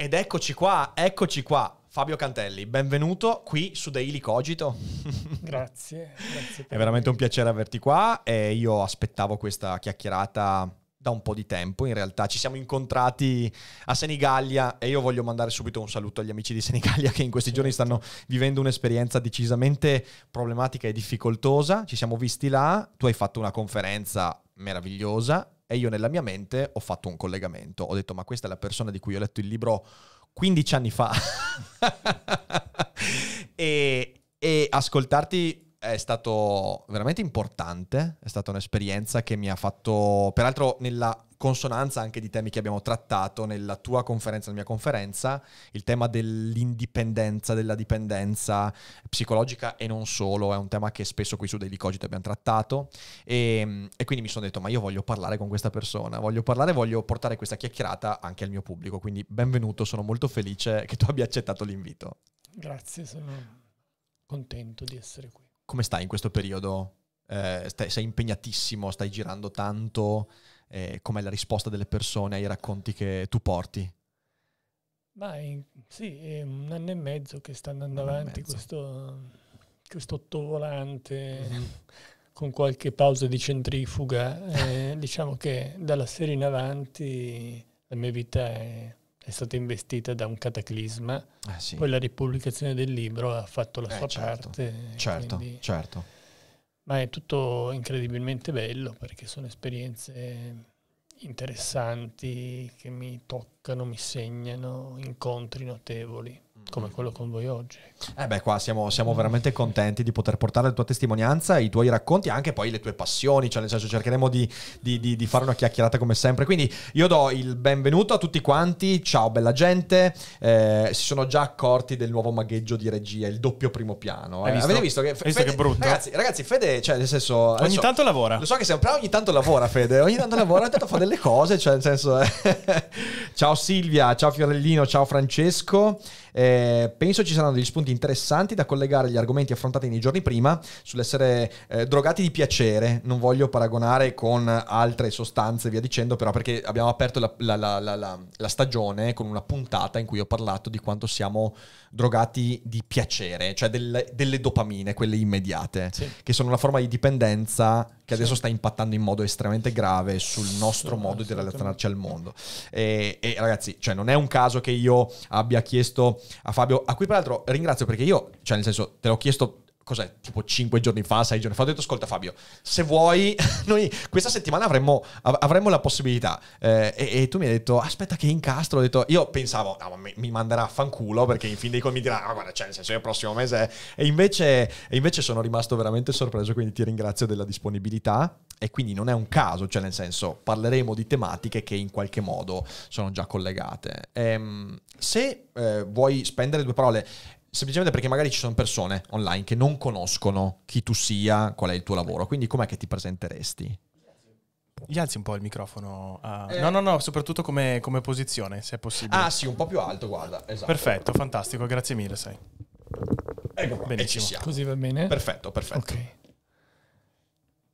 Ed eccoci qua, eccoci qua. Fabio Cantelli, benvenuto qui su Daily Cogito. grazie, grazie. È veramente un piacere averti qua e io aspettavo questa chiacchierata da un po' di tempo in realtà. Ci siamo incontrati a Senigallia e io voglio mandare subito un saluto agli amici di Senigallia che in questi giorni certo. stanno vivendo un'esperienza decisamente problematica e difficoltosa. Ci siamo visti là, tu hai fatto una conferenza meravigliosa e io nella mia mente ho fatto un collegamento. Ho detto, ma questa è la persona di cui ho letto il libro 15 anni fa. e, e ascoltarti è stato veramente importante, è stata un'esperienza che mi ha fatto, peraltro nella consonanza anche di temi che abbiamo trattato nella tua conferenza, nella mia conferenza, il tema dell'indipendenza, della dipendenza psicologica e non solo, è un tema che spesso qui su Daily Cogito abbiamo trattato e, ehm, e quindi mi sono detto ma io voglio parlare con questa persona, voglio parlare, voglio portare questa chiacchierata anche al mio pubblico, quindi benvenuto, sono molto felice che tu abbia accettato l'invito. Grazie, sono contento di essere qui. Come stai in questo periodo? Eh, stai, sei impegnatissimo, stai girando tanto, eh, com'è la risposta delle persone ai racconti che tu porti? Beh, sì, è un anno e mezzo che sta andando avanti questo, questo ottovolante mm. con qualche pausa di centrifuga. Eh, diciamo che dalla sera in avanti la mia vita è, è stata investita da un cataclisma. Ah, sì. Poi la ripubblicazione del libro ha fatto la eh, sua certo, parte. Certo, certo ma è tutto incredibilmente bello perché sono esperienze interessanti che mi toccano, mi segnano, incontri notevoli come quello con voi oggi. Ecco. Eh beh, qua siamo, siamo, veramente contenti di poter portare la tua testimonianza, i tuoi racconti, e anche poi le tue passioni, cioè nel senso cercheremo di, di, di, di fare una chiacchierata come sempre. Quindi io do il benvenuto a tutti quanti, ciao bella gente, eh, si sono già accorti del nuovo magheggio di regia, il doppio primo piano. Eh. Visto? Avete visto che, Fede, visto che brutto? Ragazzi, ragazzi, Fede, cioè nel senso... Ogni adesso, tanto lavora. Lo so che sempre, ogni tanto lavora Fede, ogni tanto lavora, ogni tanto fa delle cose, cioè nel senso... Eh. ciao Silvia, ciao Fiorellino, ciao Francesco. Eh, penso ci saranno degli spunti interessanti da collegare agli argomenti affrontati nei giorni prima sull'essere eh, drogati di piacere. Non voglio paragonare con altre sostanze, via dicendo, però perché abbiamo aperto la, la, la, la stagione con una puntata in cui ho parlato di quanto siamo drogati di piacere, cioè del, delle dopamine, quelle immediate, sì. che sono una forma di dipendenza che adesso sta impattando in modo estremamente grave sul nostro modo di relazionarci al mondo. E, e ragazzi, cioè, non è un caso che io abbia chiesto a Fabio, a cui peraltro ringrazio perché io, cioè nel senso, te l'ho chiesto cos'è, tipo 5 giorni fa, 6 giorni fa, ho detto ascolta Fabio, se vuoi, noi questa settimana avremmo, av- avremmo la possibilità. Eh, e, e, tu mi hai detto aspetta che incastro, ho detto io pensavo, no, ma mi, mi manderà a fanculo perché in fin dei conti mi dirà, ah, guarda, c'è cioè, nel senso, io il prossimo mese... E invece, e invece sono rimasto veramente sorpreso, quindi ti ringrazio della disponibilità e quindi non è un caso, cioè nel senso parleremo di tematiche che in qualche modo sono già collegate. Ehm, se eh, vuoi spendere due parole, semplicemente perché magari ci sono persone online che non conoscono chi tu sia, qual è il tuo lavoro, quindi com'è che ti presenteresti? Gli alzi un po' il microfono. Uh, eh. No, no, no, soprattutto come, come, posizione, se è possibile. Ah, sì, un po' più alto, guarda. Esatto. Perfetto, fantastico, grazie mille, sai. Ecco qua, Benissimo. E ci Così va bene? Perfetto, perfetto. Okay.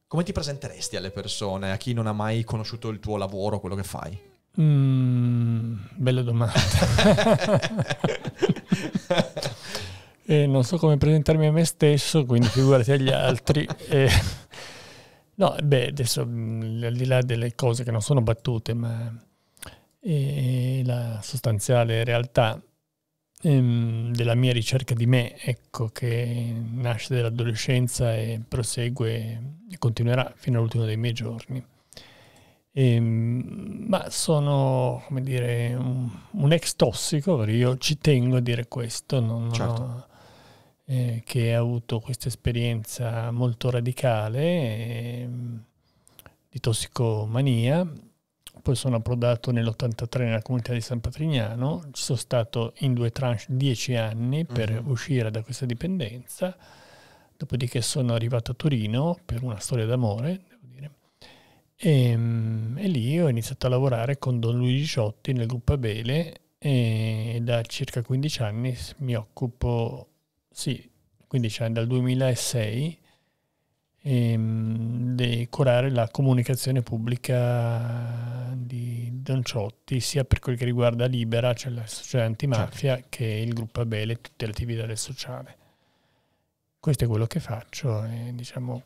Come ti presenteresti alle persone, a chi non ha mai conosciuto il tuo lavoro, quello che fai? Mm, bella domanda. e non so come presentarmi a me stesso, quindi figurati agli altri. E... No, beh, adesso mm, al di là delle cose che non sono battute, ma e la sostanziale realtà ehm, della mia ricerca di me, ecco, che nasce dall'adolescenza e prosegue e continuerà fino all'ultimo dei miei giorni. E, ehm, ma sono, come dire, un, un ex tossico, io ci tengo a dire questo, non, certo. non ho, eh, che ha avuto questa esperienza molto radicale eh, di tossicomania, poi sono approdato nell'83 nella comunità di San Patrignano, ci sono stato in due tranche dieci anni per uh-huh. uscire da questa dipendenza, dopodiché sono arrivato a Torino per una storia d'amore, devo dire, e, ehm, e lì ho iniziato a lavorare con Don Luigi Ciotti nel gruppo Abele e da circa 15 anni mi occupo sì, quindi anni, dal 2006, ehm, di curare la comunicazione pubblica di Don Ciotti, sia per quel che riguarda Libera, cioè la società antimafia, certo. che il gruppo Abele, tutte le attività del sociale. Questo è quello che faccio, è, diciamo,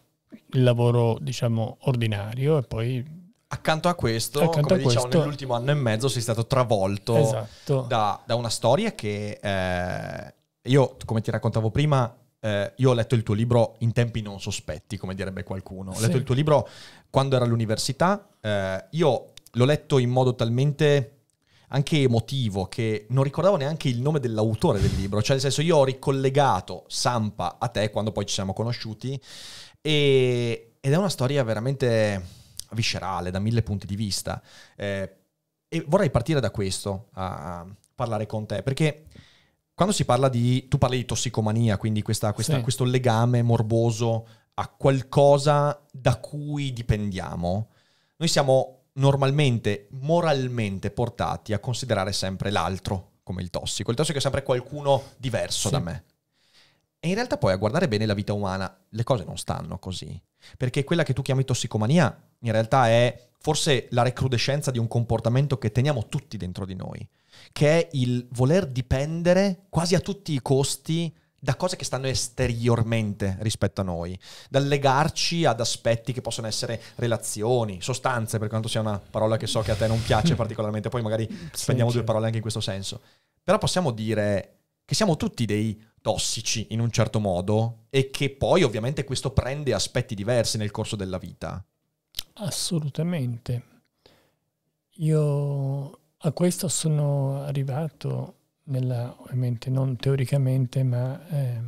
il lavoro diciamo, ordinario e poi accanto a questo, accanto come a diciamo, questo... nell'ultimo anno e mezzo sei stato travolto esatto. da, da, una storia che eh, io, come ti raccontavo prima, eh, io ho letto il tuo libro in tempi non sospetti, come direbbe qualcuno. Ho sì. letto il tuo libro quando ero all'università. Eh, io l'ho letto in modo talmente anche emotivo che non ricordavo neanche il nome dell'autore del libro. Cioè, nel senso, io ho ricollegato Sampa a te quando poi ci siamo conosciuti. E, ed è una storia veramente viscerale da mille punti di vista. Eh, e vorrei partire da questo a parlare con te, perché quando si parla di, tu parli di tossicomania, quindi questa, questa, sì. questo legame morboso a qualcosa da cui dipendiamo, noi siamo normalmente, moralmente portati a considerare sempre l'altro come il tossico. Il tossico è sempre qualcuno diverso sì. da me. E in realtà poi a guardare bene la vita umana le cose non stanno così, perché quella che tu chiami tossicomania in realtà è forse la recrudescenza di un comportamento che teniamo tutti dentro di noi che è il voler dipendere quasi a tutti i costi da cose che stanno esteriormente rispetto a noi, dal legarci ad aspetti che possono essere relazioni, sostanze, per quanto sia una parola che so che a te non piace particolarmente, poi magari spendiamo due parole anche in questo senso. Però possiamo dire che siamo tutti dei tossici in un certo modo e che poi ovviamente questo prende aspetti diversi nel corso della vita. Assolutamente. Io a questo sono arrivato, nella, ovviamente non teoricamente, ma eh,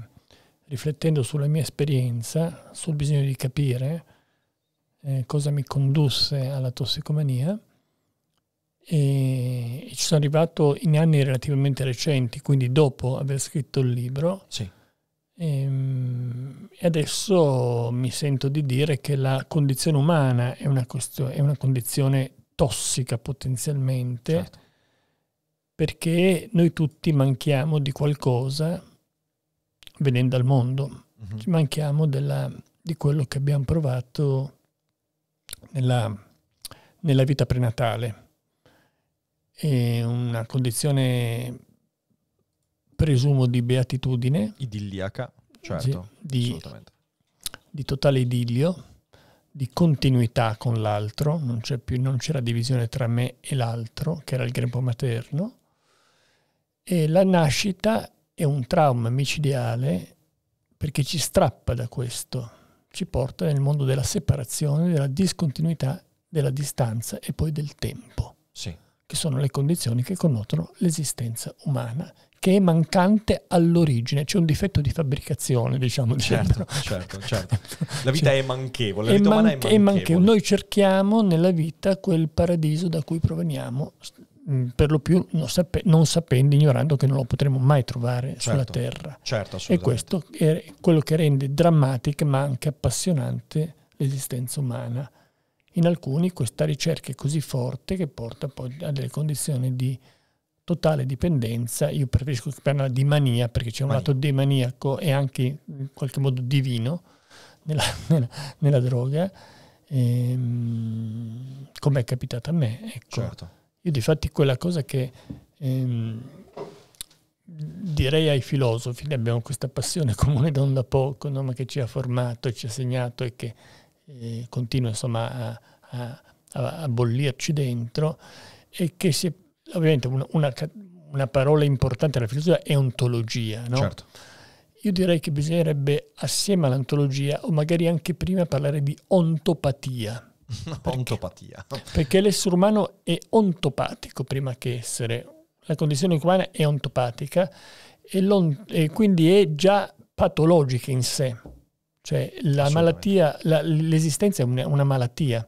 riflettendo sulla mia esperienza, sul bisogno di capire eh, cosa mi condusse alla tossicomania. E, e ci sono arrivato in anni relativamente recenti, quindi dopo aver scritto il libro. Sì. Ehm, e adesso mi sento di dire che la condizione umana è una, è una condizione tossica potenzialmente, certo. perché noi tutti manchiamo di qualcosa venendo al mondo, mm-hmm. ci manchiamo della, di quello che abbiamo provato nella, nella vita prenatale. È una condizione, presumo, di beatitudine. Idilliaca, certo, di, di totale idillio di continuità con l'altro, non, c'è più, non c'era divisione tra me e l'altro, che era il grembo materno, e la nascita è un trauma micidiale perché ci strappa da questo, ci porta nel mondo della separazione, della discontinuità, della distanza e poi del tempo, sì. che sono le condizioni che connotano l'esistenza umana che è mancante all'origine, c'è un difetto di fabbricazione, diciamo. Certo, certo, certo, certo. La vita cioè, è manchevole, la vita è man- umana è manchevole. Noi cerchiamo nella vita quel paradiso da cui proveniamo, mm, per lo più non, sape- non sapendo, ignorando che non lo potremo mai trovare certo, sulla Terra. Certo, e questo è quello che rende drammatica ma anche appassionante l'esistenza umana. In alcuni questa ricerca è così forte che porta poi a delle condizioni di totale dipendenza, io preferisco parlare di mania perché c'è un lato demaniaco e anche in qualche modo divino nella, nella, nella droga, ehm, come è capitato a me. Ecco. Certo. Io di fatti quella cosa che ehm, direi ai filosofi, noi abbiamo questa passione comune da un da poco, no? ma che ci ha formato, ci ha segnato e che eh, continua insomma a, a, a bollirci dentro e che si è ovviamente una, una, una parola importante della filosofia è ontologia, no? Certo. Io direi che bisognerebbe assieme all'antologia o magari anche prima parlare di ontopatia. Perché? Ontopatia. Perché l'essere umano è ontopatico prima che essere. La condizione umana è ontopatica e, e quindi è già patologica in sé. Cioè la malattia, l'esistenza è una, una malattia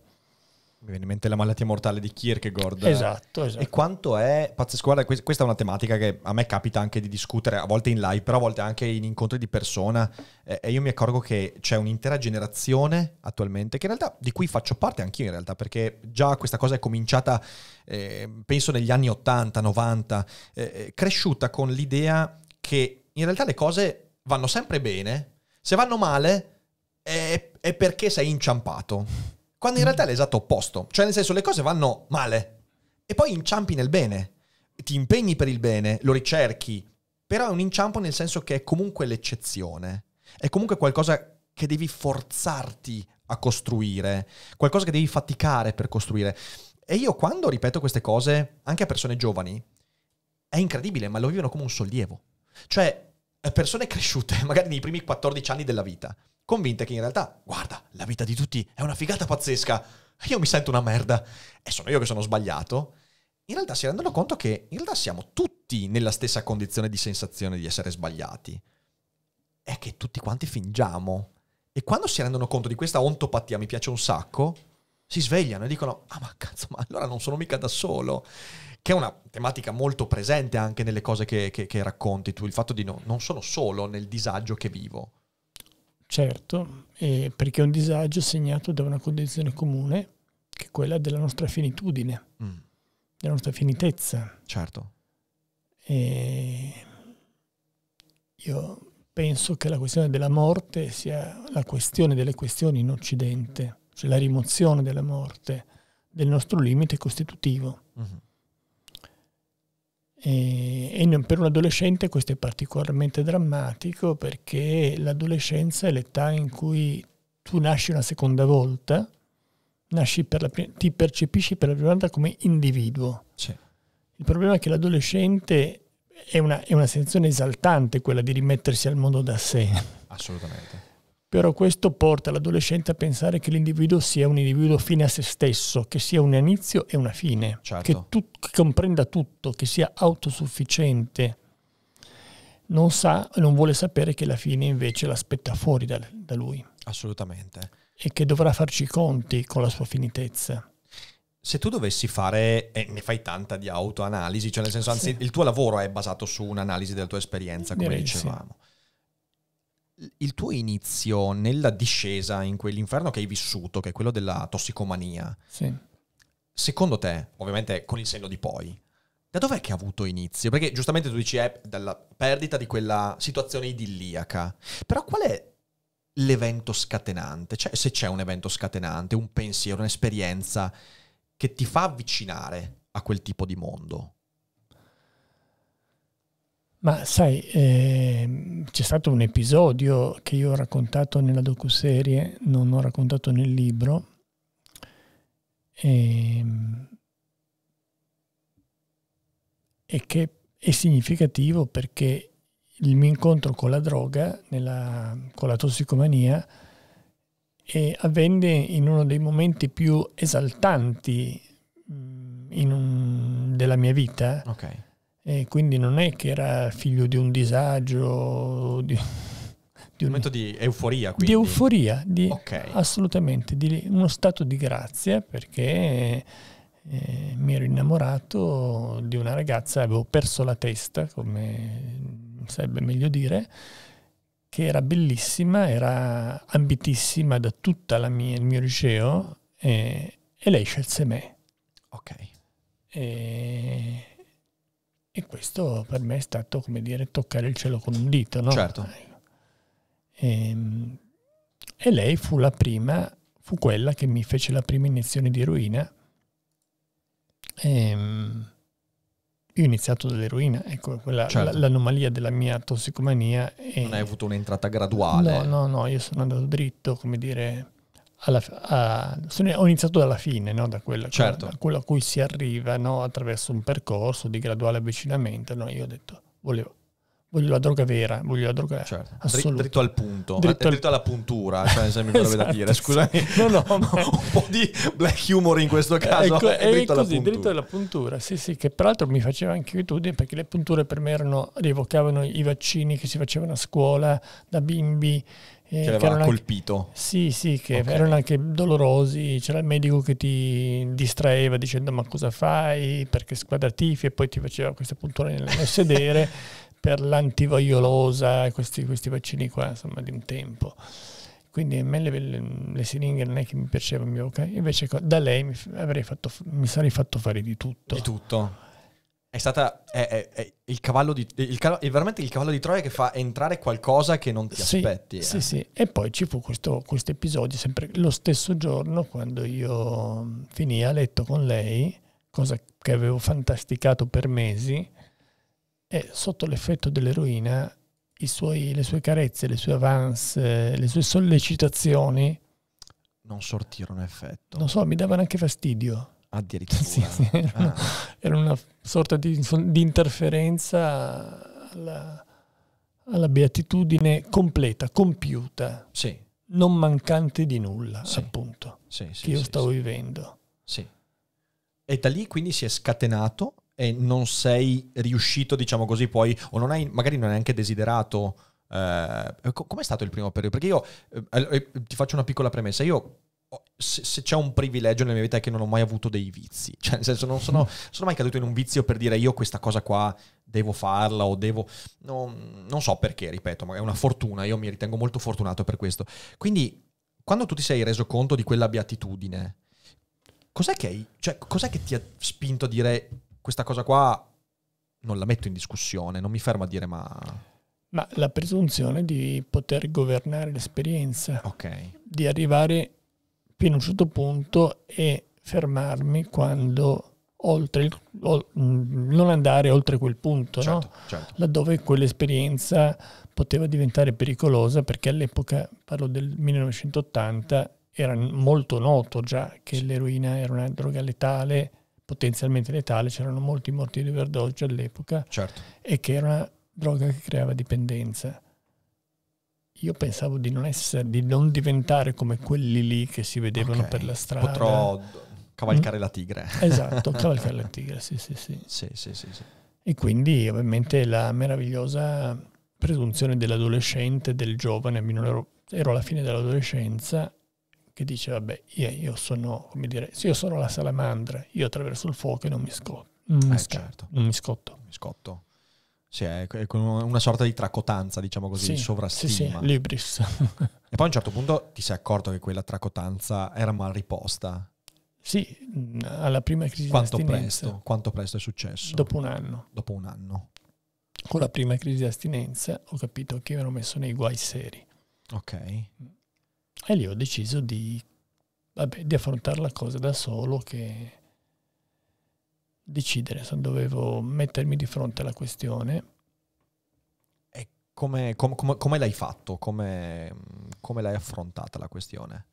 mi viene in mente la malattia mortale di Kierkegaard. Esatto, esatto. E quanto è pazzesco. Guarda, questa è una tematica che a me capita anche di discutere, a volte in live, però a volte anche in incontri di persona. Eh, e io mi accorgo che c'è un'intera generazione attualmente, che in realtà di cui faccio parte anch'io in realtà, perché già questa cosa è cominciata, eh, penso negli anni 80, 90, eh, eh, cresciuta con l'idea che in realtà le cose vanno sempre bene, se vanno male è, è perché sei inciampato quando in realtà è l'esatto opposto. Cioè, nel senso, le cose vanno male e poi inciampi nel bene. Ti impegni per il bene, lo ricerchi, però è un inciampo nel senso che è comunque l'eccezione. È comunque qualcosa che devi forzarti a costruire, qualcosa che devi faticare per costruire. E io quando ripeto queste cose, anche a persone giovani, è incredibile, ma lo vivono come un sollievo. Cioè, persone cresciute, magari nei primi 14 anni della vita, convinta che in realtà, guarda, la vita di tutti è una figata pazzesca, io mi sento una merda e sono io che sono sbagliato, in realtà si rendono conto che in realtà siamo tutti nella stessa condizione di sensazione di essere sbagliati. È che tutti quanti fingiamo. E quando si rendono conto di questa ontopatia, mi piace un sacco, si svegliano e dicono, ah ma cazzo, ma allora non sono mica da solo. Che è una tematica molto presente anche nelle cose che, che, che racconti tu, il fatto di no, non sono solo nel disagio che vivo certo, eh, perché è un disagio segnato da una condizione comune, che è quella della nostra finitudine, mm. della nostra finitezza. Certo. E io penso che la questione della morte sia la questione delle questioni in Occidente, cioè la rimozione della morte, del nostro limite costitutivo. Mm-hmm. Eh, e, per un adolescente questo è particolarmente drammatico perché l'adolescenza è l'età in cui tu nasci una seconda volta, per prima, ti percepisci per la prima volta come individuo. Sì. Il problema è che l'adolescente è una, è una sensazione esaltante quella di rimettersi al mondo da sé. Assolutamente però questo porta l'adolescente a pensare che l'individuo sia un individuo fine a se stesso, che sia un inizio e una fine, certo. che, tu, che comprenda tutto, che sia autosufficiente. Non sa, non vuole sapere che la fine invece l'aspetta fuori da, da lui. Assolutamente. E che dovrà farci i conti con la sua finitezza se tu dovessi fare, e ne fai tanta di autoanalisi, cioè nel senso, anzi, sì. il tuo lavoro è basato su un'analisi della tua esperienza, come Direi dicevamo. Sì il tuo inizio nella discesa in quell'inferno che hai vissuto, che è quello della tossicomania, sì. secondo te, ovviamente con il senno di poi, da dov'è che ha avuto inizio? Perché giustamente tu dici è eh, dalla perdita di quella situazione idilliaca, però qual è l'evento scatenante? Cioè, se c'è un evento scatenante, un pensiero, un'esperienza che ti fa avvicinare a quel tipo di mondo? Ma sai, eh, c'è stato un episodio che io ho raccontato nella docuserie, non ho raccontato nel libro, e, ehm, e che è significativo perché il mio incontro con la droga, nella, con la tossicomania, eh, avvenne in uno dei momenti più esaltanti mh, mm, un, della mia vita. Okay e quindi non è che era figlio di un disagio, di, di un momento di euforia. Quindi. Di euforia, di, okay. assolutamente, di uno stato di grazia perché eh, mi ero innamorato di una ragazza, avevo perso la testa, come sarebbe meglio dire, che era bellissima, era ambitissima da tutto il mio liceo eh, e lei scelse me. Ok. E e questo per me è stato come dire toccare il cielo con un dito, no? Certo. E, ehm, e lei fu la prima, fu quella che mi fece la prima iniezione di eroina. Ehm, io ho iniziato dall'eroina, ecco quella, certo. l'anomalia della mia tossicomania. E... Non hai avuto un'entrata graduale? No, no, no, io sono andato dritto, come dire, alla, a, sono, ho iniziato dalla fine, no? da, quello, certo. da, quello, a cui si arriva no? attraverso un percorso di graduale avvicinamento. No? Io ho detto, volevo, voglio la droga vera, voglio la droga certo. Dritto al punto, dritto, eh, dritto alla puntura, cioè se mi esatto, da dire, scusami. No, no, ma... un po' di black humor in questo eh, caso. Ecco, è dritto, così, alla dritto alla puntura, sì sì, che peraltro mi faceva anche abitudine perché le punture per me erano, rievocavano i vaccini che si facevano a scuola da bimbi eh, che aveva colpito. sì, sì, che okay. erano anche dolorosi, c'era il medico che ti distraeva dicendo ma cosa fai, perché squadra tifi e poi ti faceva queste punture nel, nel sedere per l'antivaiolosa, questi, questi vaccini qua, insomma, di un tempo quindi a me le, le, le, siringhe non è che mi piacevano, invece da lei mi, avrei fatto, mi sarei fatto fare di tutto. Di tutto. È stata è, è, è il cavallo di il è veramente il cavallo di Troia che fa entrare qualcosa che non ti sì, aspetti. Eh. Sì, E poi ci fu questo, episodio sempre lo stesso giorno quando io mm, finì a letto con lei, cosa che avevo fantasticato per mesi e sotto l'effetto dell'eroina suoi, le sue carezze, le sue avance, le sue sollecitazioni non sortirono effetto. Non so, mi davano anche fastidio. Addirittura. Sì, sì, era, ah. una, era, una, sorta di, di interferenza alla, alla, beatitudine completa, compiuta, sì. non mancante di nulla, sì. appunto, sì, che io stavo vivendo. Sì. E da lì quindi si è scatenato e non sei riuscito, diciamo così, poi, o non hai, magari non hai neanche desiderato... Eh, com'è stato il primo periodo? Perché io eh, eh, ti faccio una piccola premessa. Io se, se, c'è un privilegio nella mia vita è che non ho mai avuto dei vizi. Cioè, nel senso, non sono, mm. sono mai caduto in un vizio per dire io questa cosa qua devo farla o devo... No, non so perché, ripeto, ma è una fortuna, io mi ritengo molto fortunato per questo. Quindi, quando tu ti sei reso conto di quella beatitudine, cos'è che, hai, cioè, cos'è che ti ha spinto a dire questa cosa qua non la metto in discussione, non mi fermo a dire ma... Ma la presunzione di poter governare l'esperienza, okay. di arrivare fino a un certo punto e fermarmi quando oltre il, o, mm, non andare oltre quel punto, certo, no? certo. laddove quell'esperienza poteva diventare pericolosa perché all'epoca, parlo del 1980, era molto noto già che l'eroina era una droga letale, potenzialmente letale, c'erano molti morti di overdose all'epoca certo. e che era una droga che creava dipendenza io pensavo di non, essere, di non diventare come quelli lì che si vedevano okay. per la strada. Potrò cavalcare mm? la tigre. Esatto, cavalcare la tigre, sì sì sì. sì, sì, sì. E quindi ovviamente la meravigliosa presunzione dell'adolescente, del giovane, non ero, ero alla fine dell'adolescenza che dice vabbè io, io sono come dire io sono la salamandra io attraverso il fuoco e non mi, scotto non eh, mi, certo. non mi scotto non mi scotto sì, cioè, è con una sorta di tracotanza, diciamo così, sì, di sovrastima. Sì, sì, libris. e poi a un certo punto ti sei accorto che quella tracotanza era mal riposta. Sì, alla prima crisi quanto di astinenza. Presto, quanto presto è successo? Dopo un anno. Dopo un anno. Con la prima crisi di astinenza ho capito che mi ero messo nei guai seri. Ok. E lì ho deciso di, vabbè, di affrontare la cosa da solo che decidere se dovevo mettermi di fronte alla questione. E come, com, com, come l'hai fatto? Come, come, l'hai affrontata la questione?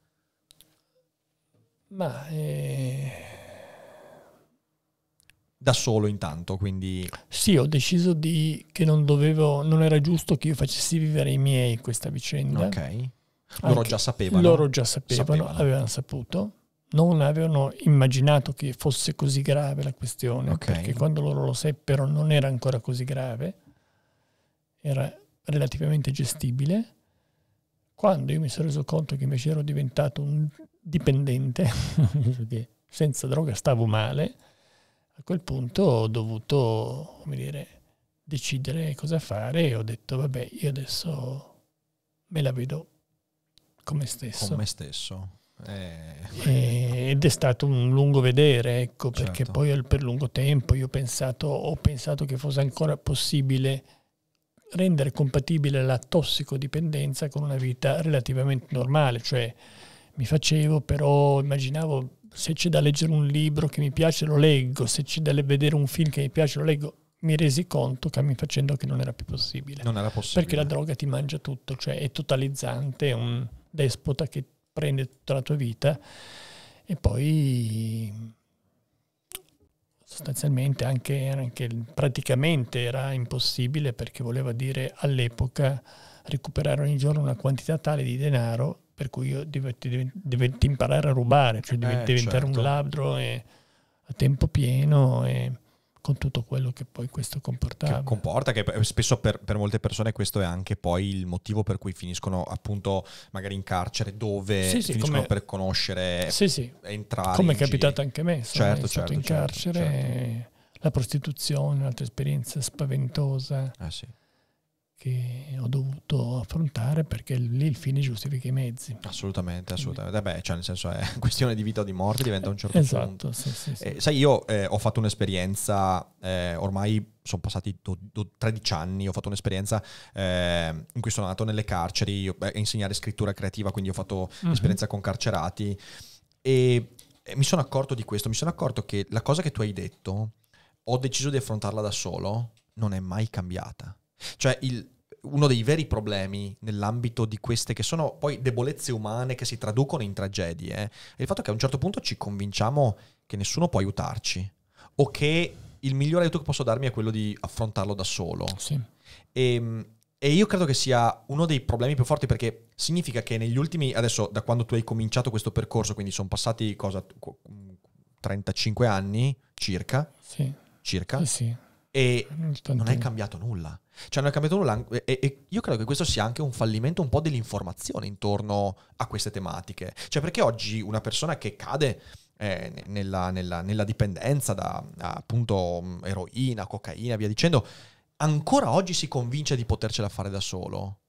Ma... Eh... Da solo intanto, quindi... Sì, ho deciso di, che non dovevo, non era giusto che io facessi vivere i miei questa vicenda. Ok. Loro Anche, già sapevano. Loro già sapevano, sapevano. avevano saputo non avevano immaginato che fosse così grave la questione, okay. perché quando loro lo seppero non era ancora così grave, era relativamente gestibile. Quando io mi sono reso conto che invece ero diventato un dipendente, che senza droga stavo male, a quel punto ho dovuto, come dire, decidere cosa fare e ho detto, vabbè, io adesso me la vedo come me stesso. Con me stesso. Eh. Ed è stato un lungo vedere, ecco, certo. perché poi per lungo tempo io ho pensato, ho pensato che fosse ancora possibile rendere compatibile la tossicodipendenza con una vita relativamente normale, cioè mi facevo, però immaginavo se c'è da leggere un libro che mi piace lo leggo, se c'è da vedere un film che mi piace lo leggo, mi resi conto, cammin facendo, che non era più possibile. Non era possibile. Perché la droga ti mangia tutto, cioè è totalizzante, è un despota che prende tutta la tua vita e poi sostanzialmente anche, anche, praticamente era impossibile perché voleva dire all'epoca recuperare ogni giorno una quantità tale di denaro per cui io dovetti, dovetti imparare a rubare, cioè dovetti eh, diventare certo. un ladro a tempo pieno e con tutto quello che poi questo comportava. Che comporta, che spesso per, per, molte persone questo è anche poi il motivo per cui finiscono appunto magari in carcere dove sì, sì, finiscono come, per conoscere, sì, sì. entrare. Come è capitato anche a me, sono certo, certo, in certo, carcere, certo. la prostituzione, un'altra esperienza spaventosa. Ah, sì che ho dovuto affrontare perché lì il fine giustifica i mezzi. Assolutamente, assolutamente. Beh, cioè nel senso è questione di vita o di morte, diventa un certo esatto, punto. Sì, sì, sì. Eh, sai, io eh, ho fatto un'esperienza, eh, ormai sono passati do, do, 13 anni, ho fatto un'esperienza eh, in cui sono andato nelle carceri a insegnare scrittura creativa, quindi ho fatto uh-huh. esperienza con carcerati e mi sono accorto di questo, mi sono accorto che la cosa che tu hai detto, ho deciso di affrontarla da solo, non è mai cambiata cioè il, uno dei veri problemi nell'ambito di queste che sono poi debolezze umane che si traducono in tragedie eh, è il fatto che a un certo punto ci convinciamo che nessuno può aiutarci o che il migliore aiuto che posso darmi è quello di affrontarlo da solo. Sì. E, ehm, e io credo che sia uno dei problemi più forti perché significa che negli ultimi, adesso da quando tu hai cominciato questo percorso, quindi sono passati cosa, 35 anni circa, sì. circa, sì, sì e non è cambiato nulla. Cioè non è cambiato nulla e, e, io credo che questo sia anche un fallimento un po' dell'informazione intorno a queste tematiche. Cioè perché oggi una persona che cade eh, nella, nella, nella, dipendenza da appunto eroina, cocaina, via dicendo, ancora oggi si convince di potercela fare da solo?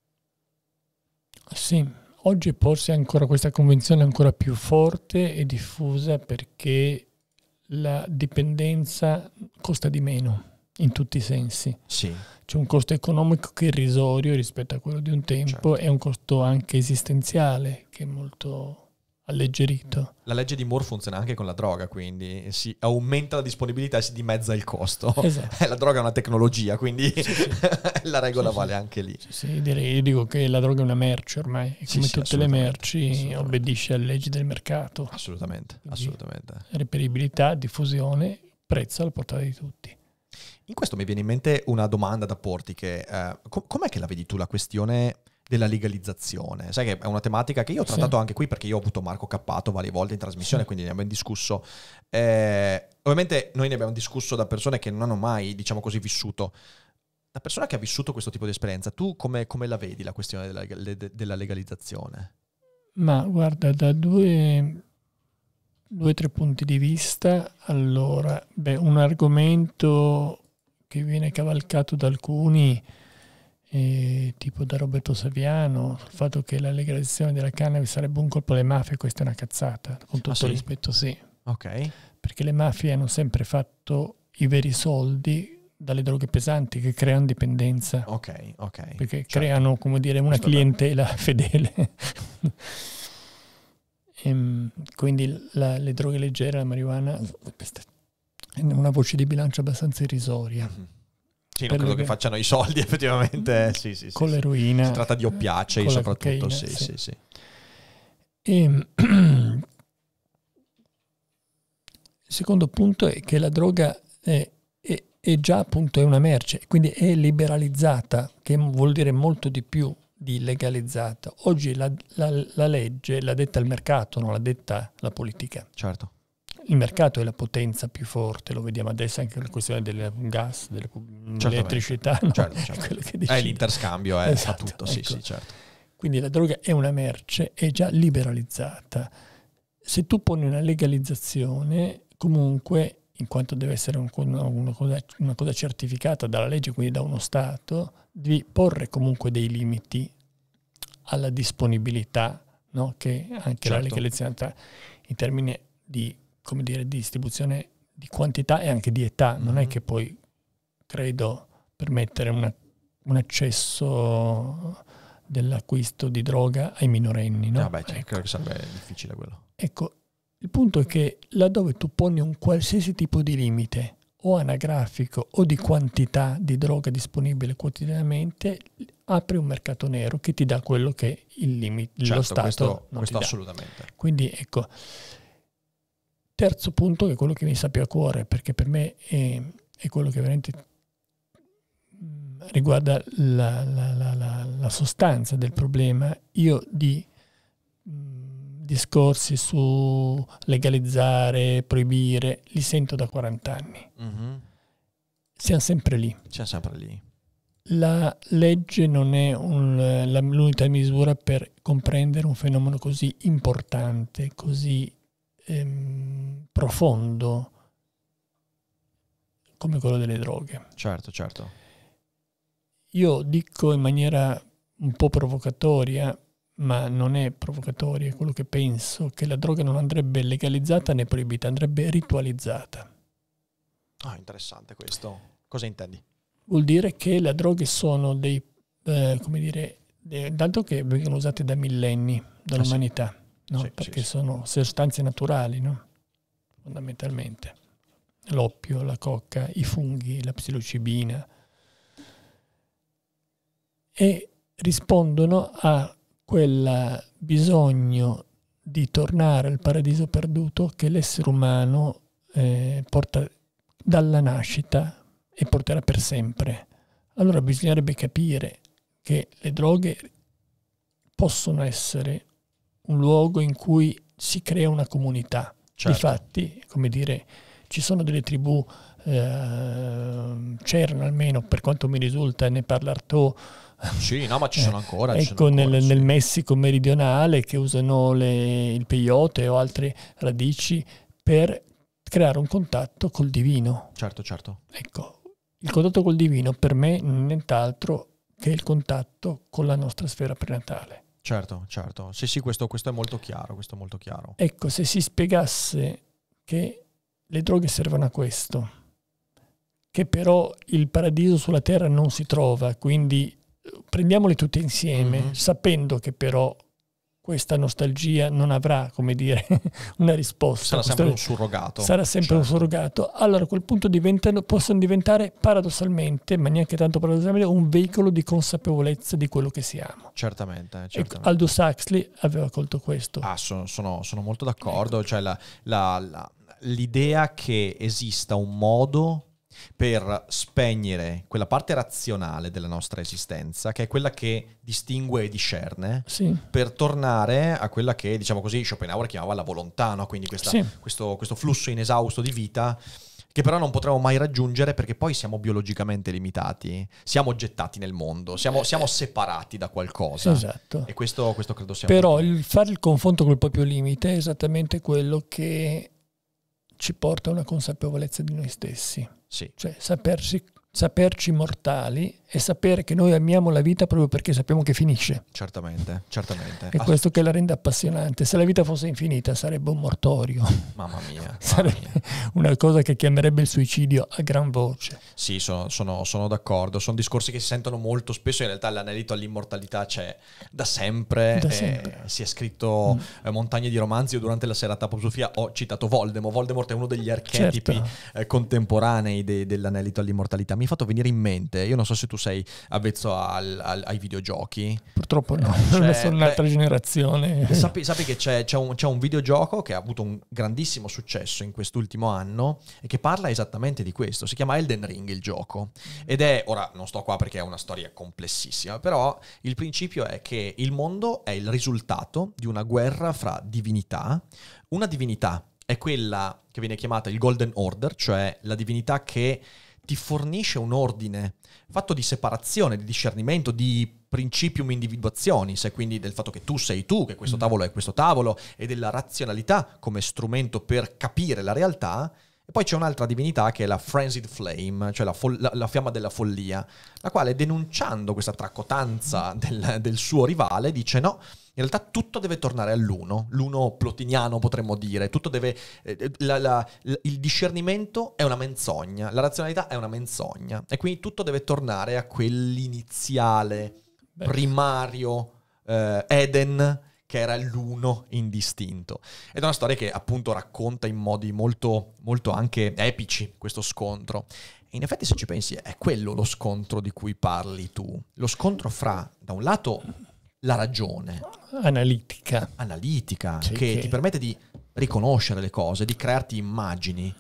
Sì, oggi forse ancora questa convinzione è ancora più forte e diffusa perché la dipendenza costa di meno in tutti i sensi. Sì. C'è un costo economico che è irrisorio rispetto a quello di un tempo certo. e un costo anche esistenziale che è molto alleggerito. Mm. La legge di Moore funziona anche con la droga, quindi si aumenta la disponibilità e si dimezza il costo. Esatto. la droga è una tecnologia, quindi sì, sì. la regola sì, vale anche lì. Sì, direi, io dico che la droga è una merce ormai, e come tutte le merci obbedisce alle leggi del mercato. Assolutamente, quindi assolutamente. Reperibilità, diffusione, prezzo alla portata di tutti. In questo mi viene in mente una domanda da porti che eh, com- com'è che la vedi tu la questione della legalizzazione? Sai che è una tematica che io ho trattato sì. anche qui perché io ho avuto Marco Cappato varie volte in trasmissione, sì. quindi ne abbiamo discusso. Eh, ovviamente noi ne abbiamo discusso da persone che non hanno mai, diciamo così, vissuto. Da persona che ha vissuto questo tipo di esperienza, tu come, come la vedi la questione della, le, della legalizzazione? Ma guarda, da due, due o tre punti di vista, allora, beh, un argomento che viene cavalcato da alcuni, eh, tipo da Roberto Saviano, sul fatto che la legalizzazione della cannabis sarebbe un colpo alle mafie, questa è una cazzata, con tutto ah, sì? rispetto sì. Okay. Perché le mafie hanno sempre fatto i veri soldi dalle droghe pesanti che creano dipendenza. Ok, ok. Perché certo. creano, come dire, una clientela fedele. e, ehm, quindi la, le droghe leggere, la marijuana, una voce di bilancio abbastanza irrisoria. Mm -hmm. Sì, non credo che... che... facciano i soldi effettivamente. Mm, sì, sì, con sì, l'eroina. Si tratta di oppiacei soprattutto, cocaina, sì, sì, sì. E, ehm, il secondo punto è che la droga è, è, è già appunto è una merce, quindi è liberalizzata, che vuol dire molto di più di legalizzata. Oggi la, la, la legge l'ha detta il mercato, non l'ha detta la politica. Certo il mercato è la potenza più forte, lo vediamo adesso anche con la questione del gas, dell'elettricità, no? certo, certo. è l'interscambio è eh, esatto, tutto, ecco. sì, sì, certo. Quindi la droga è una merce, è già liberalizzata. Se tu poni una legalizzazione, comunque, in quanto deve essere un, una, cosa, una cosa certificata dalla legge, quindi da uno Stato, devi porre comunque dei limiti alla disponibilità No? che anche certo. la legalizzazione in termini di come dire, di distribuzione di quantità e anche di età. Non mm -hmm. è mm-hmm. che poi, credo, permettere una, un accesso dell'acquisto di droga ai minorenni. No, ah beh, certo, ecco. che sarebbe difficile quello. Ecco, il punto è che laddove tu poni un qualsiasi tipo di limite, o anagrafico o di quantità di droga disponibile quotidianamente, apri un mercato nero che ti dà quello che il limite, certo, lo Stato questo, non questo assolutamente. Dà. Quindi ecco, terzo punto che è quello che mi sta più a cuore, perché per me è, è quello che veramente mm, riguarda la, la, la, la, sostanza del problema. Io di mm, discorsi su legalizzare, proibire, li sento da 40 anni. Mm-hmm. Siamo sempre lì. Siamo sempre lì. La legge non è un, l'unica misura per comprendere un fenomeno così importante, così ehm, profondo come quello delle droghe. Certo, certo. Io dico in maniera un po' provocatoria, ma non è provocatoria quello che penso, che la droga non andrebbe legalizzata né proibita, andrebbe ritualizzata. Ah, interessante questo. Cosa intendi? Vuol dire che le droghe sono dei, eh, come dire, de, dato che vengono usate da millenni dall'umanità, ah, no? sì, perché sì, sono sostanze naturali, no? fondamentalmente. L'oppio, la cocca, i funghi, la psilocibina. E rispondono a quel bisogno di tornare al paradiso perduto che l'essere umano eh, porta dalla nascita e porterà per sempre. Allora bisognerebbe capire che le droghe possono essere un luogo in cui si crea una comunità. Certo. Difatti, come dire, ci sono delle tribù, eh, c'erano almeno per quanto mi risulta, ne parla Artaud, sì, no, ma ci sono eh, ancora. Eh, ci ecco, sono ancora, nel, sì. nel, Messico meridionale che usano le, il peyote o altre radici per creare un contatto col divino. Certo, certo. Ecco, il contatto col divino per me non è nient'altro che il contatto con la nostra sfera prenatale. Certo, certo. Sì, sì, questo, questo, è molto chiaro, questo è molto chiaro. Ecco, se si spiegasse che le droghe servono a questo, che però il paradiso sulla terra non si trova, quindi eh, prendiamole tutte insieme, mm-hmm. sapendo che però questa nostalgia non avrà, come dire, una risposta. Sarà sempre un surrogato. Sarà sempre certo. un surrogato. Allora a quel punto diventano, possono diventare paradossalmente, ma neanche tanto paradossalmente, un veicolo di consapevolezza di quello che siamo. Certamente. Ecco, certamente. Aldous Huxley aveva colto questo. Ah, sono, sono, sono molto d'accordo. Ecco. Cioè la, la, la, l'idea che esista un modo per spegnere quella parte razionale della nostra esistenza, che è quella che distingue e discerne, sì. per tornare a quella che, diciamo così, Schopenhauer chiamava la volontà, no? quindi questa, sì. questo, questo flusso inesausto di vita che però non potremo mai raggiungere perché poi siamo biologicamente limitati, siamo gettati nel mondo, siamo, eh. siamo separati da qualcosa. Esatto. E questo, questo credo sia... Però il fare il confronto col proprio limite è esattamente quello che ci porta a una consapevolezza di noi stessi. Sì. Cioè saperci, saperci mortali è sapere che noi amiamo la vita proprio perché sappiamo che finisce. Certamente, certamente. È ah. questo che la rende appassionante. Se la vita fosse infinita sarebbe un mortorio. Mamma mia. sarebbe mamma mia. una cosa che chiamerebbe il suicidio a gran voce. Sì, sono, sono, sono d'accordo. Sono discorsi che si sentono molto spesso. In realtà l'anelito all'immortalità c'è da sempre. Da eh, sempre. Si è scritto mm. Eh, montagne di romanzi. Io durante la serata Sofia ho citato Voldemort. Voldemort è uno degli certo. archetipi certo. contemporanei de, dell'anelito all'immortalità. Mi ha fatto venire in mente, io non so se tu sei avvezzo al, al, ai videogiochi. Purtroppo no, eh, cioè, sono un'altra beh, generazione. Sappi, sappi che c'è, c'è, un, c'è, un, videogioco che ha avuto un grandissimo successo in quest'ultimo anno e che parla esattamente di questo. Si chiama Elden Ring il gioco. Ed è, ora non sto qua perché è una storia complessissima, però il principio è che il mondo è il risultato di una guerra fra divinità. Una divinità è quella che viene chiamata il Golden Order, cioè la divinità che ti fornisce un ordine fatto di separazione, di discernimento, di principium individuazioni, e quindi del fatto che tu sei tu, che questo mm. tavolo è questo tavolo, e della razionalità come strumento per capire la realtà. E poi c'è un'altra divinità che è la Frenzied Flame, cioè la, fo- la, la fiamma della follia, la quale denunciando questa tracotanza del, del suo rivale dice no, in realtà tutto deve tornare all'uno, l'uno plotiniano potremmo dire, tutto deve, eh, eh la, la, la, il discernimento è una menzogna, la razionalità è una menzogna e quindi tutto deve tornare a quell'iniziale, Beh. primario eh, Eden che era l'uno indistinto. Ed è una storia che appunto racconta in modi molto, molto anche epici questo scontro. E in effetti se ci pensi è quello lo scontro di cui parli tu, lo scontro fra, da un lato, la ragione. Analitica. Analitica, cioè che, che ti permette di riconoscere le cose, di crearti immagini.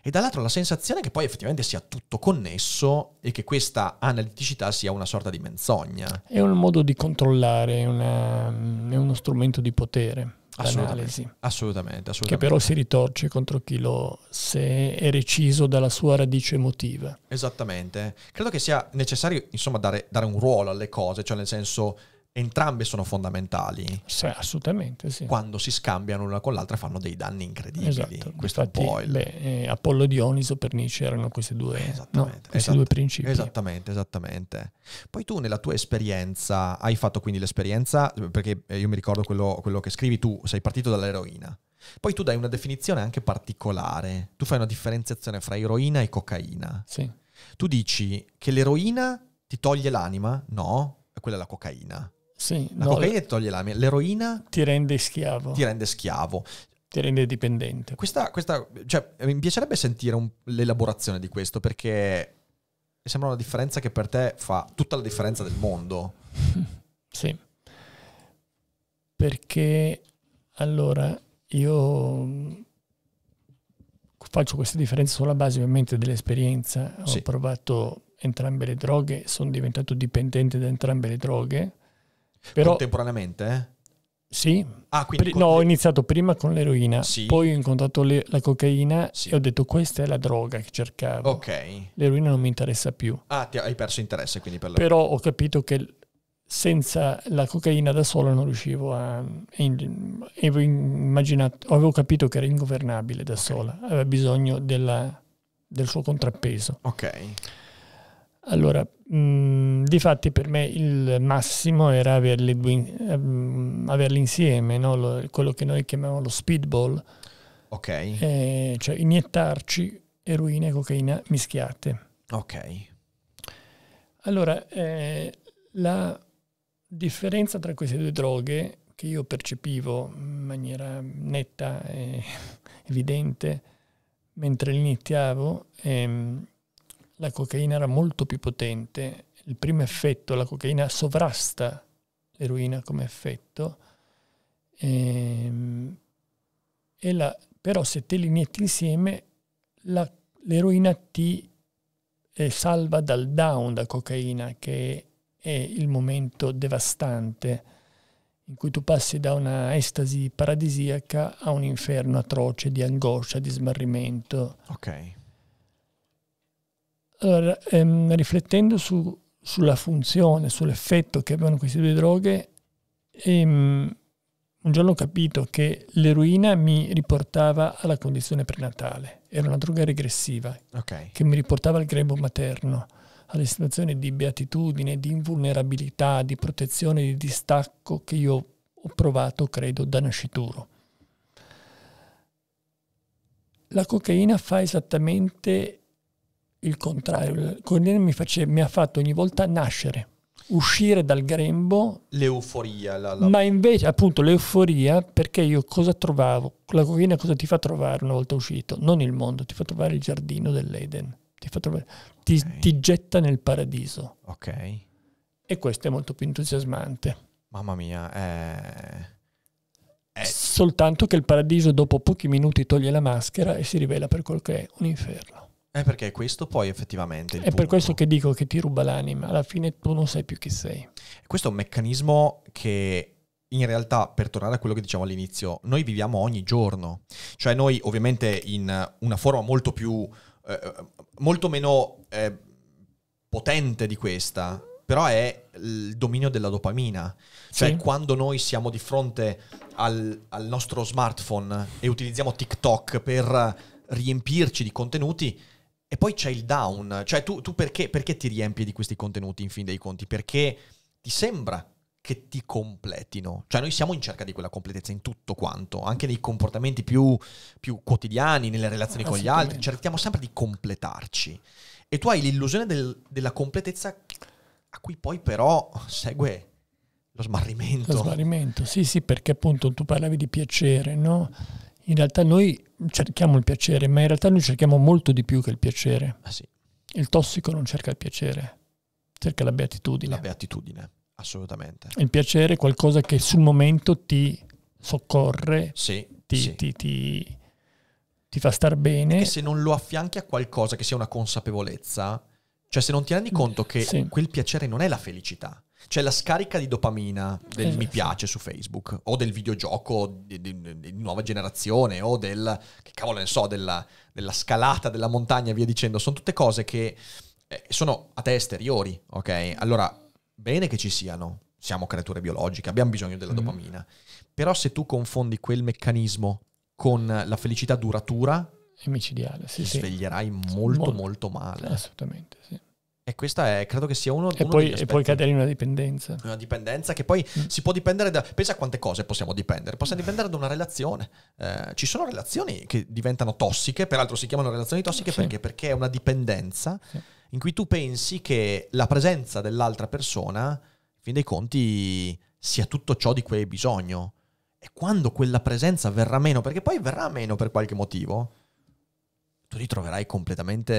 E dall'altro la sensazione che poi effettivamente sia tutto connesso e che questa analiticità sia una sorta di menzogna. È un modo di controllare, è, una, è uno strumento di potere. Assolutamente, assolutamente, assolutamente, Che però si ritorce contro chi lo se è reciso dalla sua radice emotiva. Esattamente. Credo che sia necessario, insomma, dare, dare un ruolo alle cose, cioè nel senso entrambe sono fondamentali. Sì, assolutamente sì. Quando si scambiano l'una con l'altra fanno dei danni incredibili. Esatto. Questo Infatti, è un eh, Apollo e Dioniso per Nietzsche erano questi due, no, questi esatto. due principi. Esattamente, esattamente. Poi tu nella tua esperienza hai fatto quindi l'esperienza, perché eh, io mi ricordo quello, quello che scrivi, tu sei partito dall'eroina. Poi tu dai una definizione anche particolare, tu fai una differenziazione fra eroina e cocaina. Sì. Tu dici che l'eroina ti toglie l'anima? No, quella è la cocaina sì, la no, cocaina eh. toglie l'anima, l'eroina ti rende schiavo. Ti rende schiavo. Ti rende dipendente. Questa, questa cioè, mi piacerebbe sentire un, l'elaborazione di questo perché mi sembra una differenza che per te fa tutta la differenza del mondo. Sì. Perché allora io faccio queste differenze sulla base ovviamente dell'esperienza. Sì. Ho provato entrambe le droghe, sono diventato dipendente da entrambe le droghe però, Contemporaneamente? Eh? Sì. Ah, quindi, no, ho iniziato prima con l'eroina, sì. poi ho incontrato le, la cocaina sì. e ho detto questa è la droga che cercavo. Ok. L'eroina non mi interessa più. Ah, ti, hai perso interesse quindi per l'eroina. Però ho capito che senza la cocaina da solo non riuscivo a... In, avevo, immaginato, avevo capito che era ingovernabile da okay. sola, aveva bisogno della, del suo contrappeso. Ok. Allora, mh, mm, difatti per me il massimo era averli, mh, ehm, averli insieme, no? lo, quello che noi chiamiamo lo speedball. Ok. Eh, cioè iniettarci eroina e cocaina mischiate. Ok. Allora, eh, la differenza tra queste due droghe che io percepivo in maniera netta e evidente mentre li iniettiavo... Ehm, la cocaina era molto più potente, il primo effetto, la cocaina sovrasta l'eroina come effetto, ehm, e la, però se te li inietti insieme l'eroina ti eh, salva dal down da cocaina, che è il momento devastante in cui tu passi da una estasi paradisiaca a un inferno atroce di angoscia, di smarrimento. Ok. Allora, ehm, riflettendo su, sulla funzione, sull'effetto che avevano queste due droghe, ehm, un giorno ho capito che l'eroina mi riportava alla condizione prenatale, era una droga regressiva okay. che mi riportava al grembo materno, alle situazioni di beatitudine, di invulnerabilità, di protezione, di distacco che io ho provato, credo, da nascituro. La cocaina fa esattamente il contrario. Il Corneliano mi, face, mi ha fatto ogni volta nascere uscire dal grembo. L'euforia. La, la... Ma invece, appunto, l'euforia, perché io cosa trovavo? La cocaina cosa ti fa trovare una volta uscito? Non il mondo, ti fa trovare il giardino dell'Eden. Ti, fa trovare, ti, okay. ti getta nel paradiso. Ok. E questo è molto più entusiasmante. Mamma mia, è... Eh, eh. Soltanto che il paradiso dopo pochi minuti toglie la maschera e si rivela per quel che è un inferno. Eh, perché questo poi effettivamente... È, è per questo che dico che ti ruba l'anima, alla fine tu non sai più chi sei. Questo è un meccanismo che in realtà, per tornare a quello che diciamo all'inizio, noi viviamo ogni giorno. Cioè noi ovviamente in una forma molto più... Eh, eh molto meno eh, potente di questa, però è il dominio della dopamina. Cioè sì. quando noi siamo di fronte al, al nostro smartphone e utilizziamo TikTok per riempirci di contenuti, e poi c'è il down, cioè tu, tu perché, perché ti riempi di questi contenuti in fin dei conti? Perché ti sembra che ti completino. Cioè noi siamo in cerca di quella completezza in tutto quanto, anche nei comportamenti più, più quotidiani, nelle relazioni con gli altri, cerchiamo sempre di completarci. E tu hai l'illusione del, della completezza a cui poi però segue lo smarrimento. Lo smarrimento, sì sì, perché appunto tu parlavi di piacere, no? in realtà noi cerchiamo il piacere, ma in realtà noi cerchiamo molto di più che il piacere. Ah, sì. Il tossico non cerca il piacere, cerca la beatitudine. La beatitudine, assolutamente. Il piacere è qualcosa che sul momento ti soccorre, sì, ti, sì. Ti, ti, ti, fa star bene. E se non lo affianchi a qualcosa che sia una consapevolezza, cioè se non ti rendi conto che quel piacere non è la felicità, c'è la scarica di dopamina del eh. mi piace su Facebook o del videogioco di, di, di nuova generazione o del, che cavolo ne so, della, della scalata della montagna via dicendo. Sono tutte cose che eh, sono a te esteriori, ok? Allora, bene che ci siano, siamo creature biologiche, abbiamo bisogno della mm-hmm. dopamina. Però se tu confondi quel meccanismo con la felicità duratura, è micidiale, sì, ti sì. sveglierai molto, molto, molto male. Assolutamente, sì. E questo è, credo che sia uno, e uno poi, E poi cadere in una dipendenza. Una dipendenza che poi mm. si può dipendere da... Pensa a quante cose possiamo dipendere. Possiamo dipendere da una relazione. Eh, ci sono relazioni che diventano tossiche, peraltro si chiamano relazioni tossiche sì. perché? Perché è una dipendenza sì. in cui tu pensi che la presenza dell'altra persona, in fin dei conti, sia tutto ciò di cui hai bisogno. E quando quella presenza verrà meno, perché poi verrà meno per qualche motivo, tu ti troverai completamente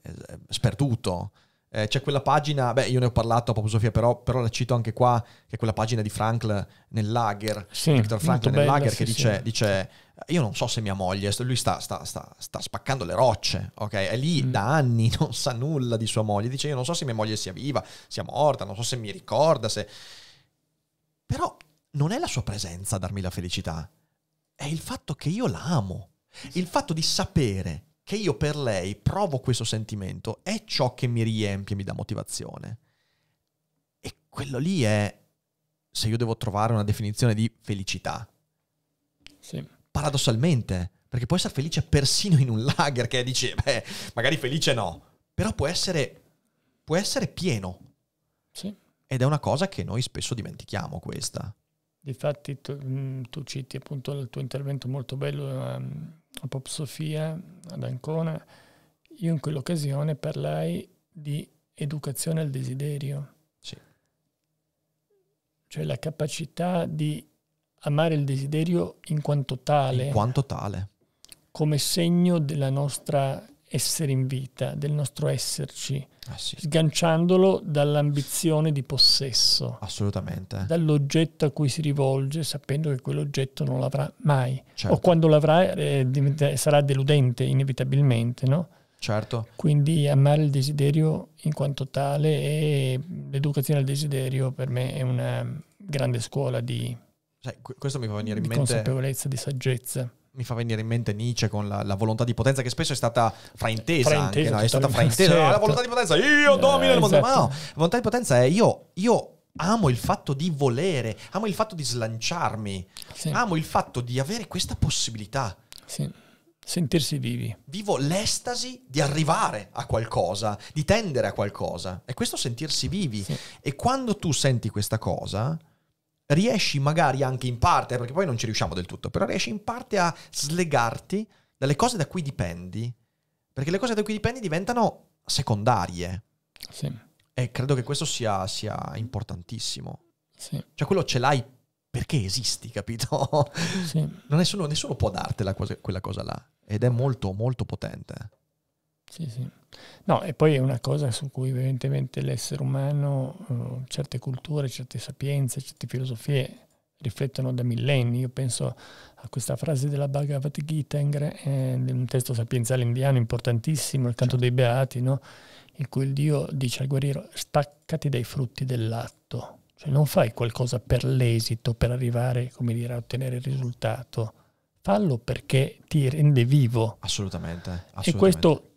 eh, sperduto. Eh, c'è quella pagina, beh, io ne ho parlato a Pop Sofia, però, però, la cito anche qua, che è quella pagina di Frankl nel lager, sì, Victor Frankl nel lager, sì, che dice, sì. dice, io non so se mia moglie, lui sta, sta, sta, sta spaccando le rocce, ok? È lì mm. da anni, non sa nulla di sua moglie, dice, io non so se mia moglie sia viva, sia morta, non so se mi ricorda, se... Però non è la sua presenza a darmi la felicità, è il fatto che io la amo. Il fatto di sapere che io per lei provo questo sentimento è ciò che mi riempie, mi dà motivazione. E quello lì è, se io devo trovare una definizione di felicità. Sì. Paradossalmente, perché può essere felice persino in un lager che dice, beh, magari felice no, però può essere, può essere pieno. Sì. Ed è una cosa che noi spesso dimentichiamo questa. Difatti tu, mm, tu citi appunto il tuo intervento molto bello a, ehm, a Pop Sofia, ad Ancona, io in quell'occasione parlai di educazione al desiderio, sì. cioè la capacità di amare il desiderio in quanto tale. In quanto tale. Come segno della nostra essere in vita, del nostro esserci, ah, sì. sganciandolo dall'ambizione di possesso. Assolutamente. Dall'oggetto a cui si rivolge, sapendo che quell'oggetto non l'avrà mai. Certo. O quando l'avrà eh, sarà deludente inevitabilmente, no? Certo. Quindi amare il desiderio in quanto tale e l'educazione al desiderio per me è una grande scuola di, questo mi fa venire in di mente... consapevolezza, di saggezza mi fa venire in mente Nietzsche con la, la, volontà di potenza che spesso è stata fraintesa, fraintesa anche, no? è stata fraintesa ah, certo. la volontà di potenza io eh, domino il mondo esatto. ma no la esatto. volontà di potenza è io, io amo il fatto di volere amo il fatto di slanciarmi sì. amo il fatto di avere questa possibilità sì. sentirsi vivi vivo l'estasi di arrivare a qualcosa di tendere a qualcosa e questo sentirsi vivi sì. e quando tu senti questa cosa riesci magari anche in parte, perché poi non ci riusciamo del tutto, però riesci in parte a slegarti dalle cose da cui dipendi, perché le cose da cui dipendi diventano secondarie. Sì. E credo che questo sia, sia importantissimo. Sì. Cioè quello ce l'hai perché esisti, capito? Sì. Non è solo, nessuno, può dartela quella cosa là. Ed è molto, molto potente. Sì, sì. No, e poi è una cosa su cui evidentemente l'essere umano, eh, certe culture, certe sapienze, certe filosofie riflettono da millenni. Io penso a questa frase della Bhagavad Gita, eh, un testo sapienziale indiano importantissimo, il canto dei Beati, no? in cui il Dio dice al guerriero staccati dai frutti dell'atto, cioè non fai qualcosa per l'esito, per arrivare dire, a ottenere il risultato, fallo perché ti rende vivo. Assolutamente. assolutamente. E questo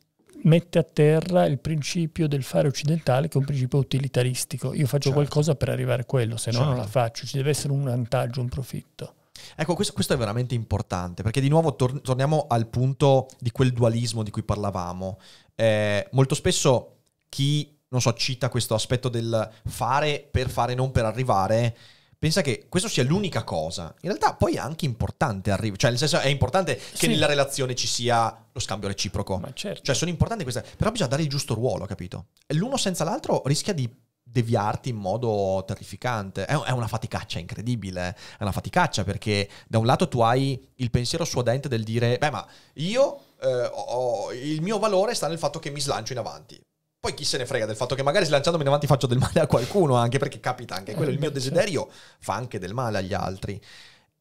mette a terra il principio del fare occidentale che è un principio utilitaristico. Io faccio certo. qualcosa per arrivare a quello, se no certo. non la certo. faccio, ci deve essere un vantaggio, un profitto. Ecco, questo, questo, è veramente importante, perché di nuovo tor- torniamo al punto di quel dualismo di cui parlavamo. Eh, molto spesso chi, non so, cita questo aspetto del fare per fare, non per arrivare, pensa che questo sia l'unica cosa. In realtà poi è anche importante arrivare, cioè nel senso è importante che sì. nella relazione ci sia lo scambio reciproco. Ma certo. Cioè sono importanti queste, però bisogna dare il giusto ruolo, capito? L'uno senza l'altro rischia di deviarti in modo terrificante. È, una faticaccia incredibile. Eh. È una faticaccia perché da un lato tu hai il pensiero suadente del dire, beh ma io eh, ho, ho, il mio valore sta nel fatto che mi slancio in avanti. Poi chi se ne frega del fatto che magari slanciandomi in avanti faccio del male a qualcuno, anche perché capita anche quello, il mio eh, certo. desiderio fa anche del male agli altri.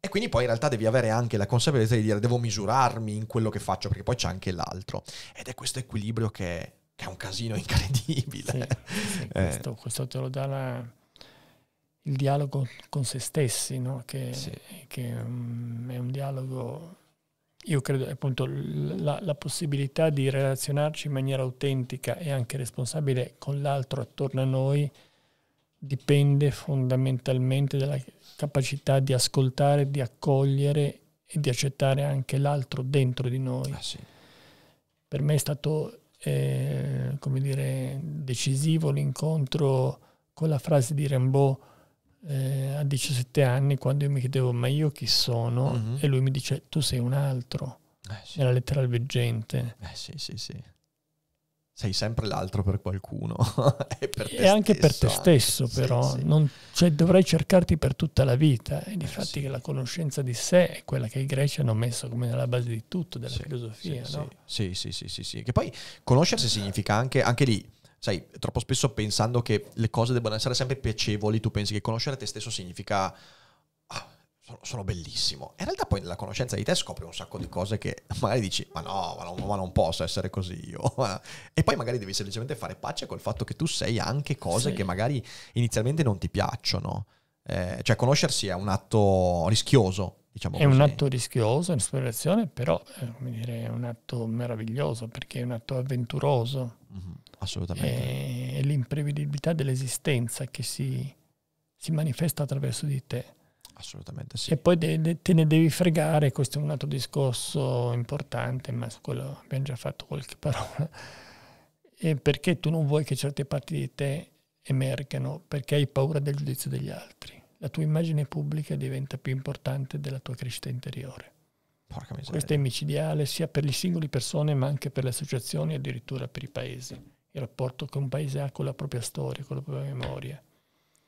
E quindi poi in realtà devi avere anche la consapevolezza di dire devo misurarmi in quello che faccio, perché poi c'è anche l'altro. Ed è questo equilibrio che, che è un casino incredibile. Sì, sì, eh. questo, eh. questo, te lo dà la, il dialogo con se stessi, no? che, sì. che um, è un dialogo io credo appunto la, la, possibilità di relazionarci in maniera autentica e anche responsabile con l'altro attorno a noi dipende fondamentalmente dalla capacità di ascoltare, di accogliere e di accettare anche l'altro dentro di noi. Ah, sì. Per me è stato eh, come dire, decisivo l'incontro con la frase di Rimbaud eh, a 17 anni quando io mi chiedevo ma io chi sono mm-hmm. e lui mi dice tu sei un altro. Eh, sì. Era lettera veggente. Eh sì, sì, sì. Sei sempre l'altro per qualcuno. e, per e anche per te stesso, anche. però. Sì, sì. Non, cioè, dovrai cercarti per tutta la vita. E eh, difatti eh, la conoscenza di sé è quella che i greci hanno messo come nella base di tutto, della filosofia, no? sì, Sì, sì, sì, sì, Che poi conoscersi significa anche, anche lì sai, troppo spesso pensando che le cose debbano essere sempre piacevoli, tu pensi che conoscere te stesso significa ah, sono, sono, bellissimo. In realtà poi nella conoscenza di te scopri un sacco di cose che magari dici ma no, ma non, ma non posso essere così io. e poi magari devi semplicemente fare pace col fatto che tu sei anche cose sì. che magari inizialmente non ti piacciono. Eh, cioè conoscersi è un atto rischioso, Diciamo è un atto rischioso, un'esplorazione, però è, eh, dire, è un atto meraviglioso perché è un atto avventuroso. Mm-hmm. Assolutamente. Eh, è l'imprevedibilità dell'esistenza che si, si, manifesta attraverso di te. Assolutamente sì. E poi te ne devi fregare, questo è un altro discorso importante, ma su quello abbiamo già fatto qualche parola. E perché tu non vuoi che certe parti di te emergano? Perché hai paura del giudizio degli altri. La tua immagine pubblica diventa più importante della tua crescita interiore. Porca miseria. Questo è micidiale sia per le singole persone ma anche per le associazioni addirittura per i paesi il rapporto che un paese ha con la propria storia, con la propria memoria.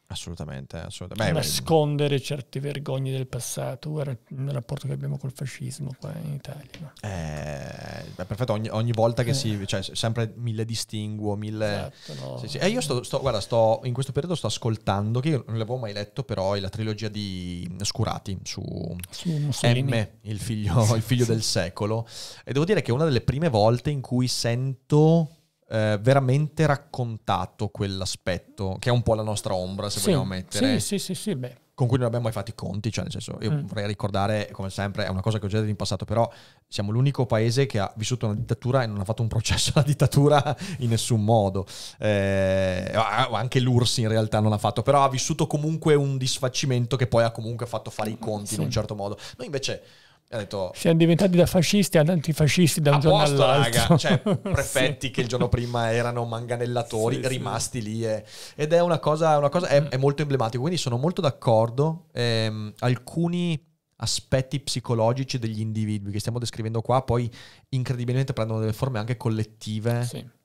Assolutamente, assolutamente. Beh, nascondere beh. certe vergogne del passato, guarda il rapporto che abbiamo col fascismo qua in Italia. Eh, perfetto, ogni, ogni, volta che eh. si, cioè sempre mille distinguo, mille... Esatto, no. sì, sì. E io sto, sto, guarda, sto, in questo periodo sto ascoltando, che io non l'avevo mai letto, però è la trilogia di Scurati su, su M, il figlio, il figlio del secolo. E devo dire che è una delle prime volte in cui sento eh, veramente raccontato quell'aspetto, che è un po' la nostra ombra, se sì, vogliamo mettere. Sì, sì, sì, sì, beh. Con cui non abbiamo mai fatto i conti, cioè nel senso, io mm. vorrei ricordare, come sempre, è una cosa che ho già detto in passato, però siamo l'unico paese che ha vissuto una dittatura e non ha fatto un processo alla dittatura in nessun modo. Eh, anche l'URSS in realtà non ha fatto, però ha vissuto comunque un disfacimento che poi ha comunque fatto fare i conti sì. in un certo modo. Noi invece Detto, Siamo diventati da fascisti ad antifascisti da un giorno posto, all'altro. Raga. Cioè, prefetti sì. che il giorno prima erano manganellatori, sì, rimasti sì. lì. E, ed è una cosa, una cosa è, è, molto emblematico. Quindi sono molto d'accordo. Ehm, alcuni aspetti psicologici degli individui che stiamo descrivendo qua poi incredibilmente prendono delle forme anche collettive. Sì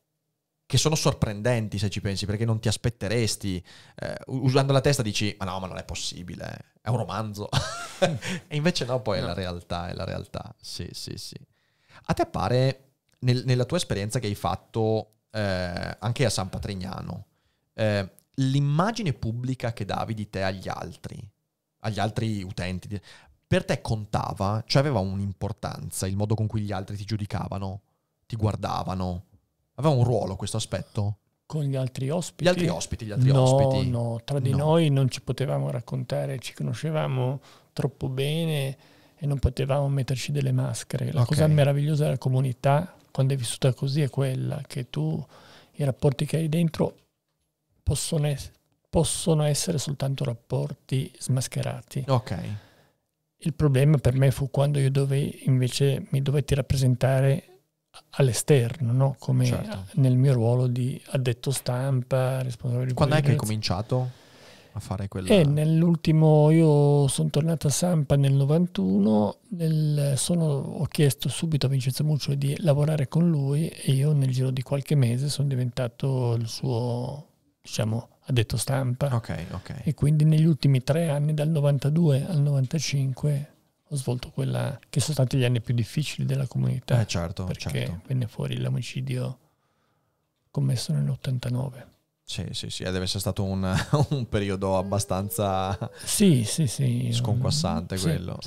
che sono sorprendenti se ci pensi, perché non ti aspetteresti. Eh, usando la testa dici, ma no, ma non è possibile, è un romanzo. e invece no, poi no. è la realtà, è la realtà. Sì, sì, sì. A te pare, nel, nella tua esperienza che hai fatto eh, anche a San Patrignano, eh, l'immagine pubblica che davi di te agli altri, agli altri utenti, per te contava? Cioè aveva un'importanza il modo con cui gli altri ti giudicavano, ti guardavano? Aveva un ruolo questo aspetto? Con gli altri ospiti? Gli altri ospiti, gli altri no, ospiti. No, tra di no. noi non ci potevamo raccontare, ci conoscevamo troppo bene e non potevamo metterci delle maschere. La okay. cosa meravigliosa della comunità, quando è vissuta così, è quella che tu, i rapporti che hai dentro possono, es- possono essere soltanto rapporti smascherati. Ok. Il problema per me fu quando io dove, invece mi dovetti rappresentare all'esterno, no? come certo. nel mio ruolo di addetto stampa, responsabile. Quando è che hai cominciato a fare quello? Eh, nell'ultimo, io sono tornato a Sampa nel 91, nel, sono, ho chiesto subito a Vincenzo Muccio di lavorare con lui e io nel giro di qualche mese sono diventato il suo, diciamo, addetto stampa. Ok, ok. E quindi negli ultimi tre anni, dal 92 al 95 ho svolto quella che sono stati gli anni più difficili della comunità. Eh certo, perché certo. venne fuori l'omicidio commesso nell'89. Sì, sì, sì, eh, deve essere stato un, un periodo abbastanza sì, sì, sì. sconquassante quello,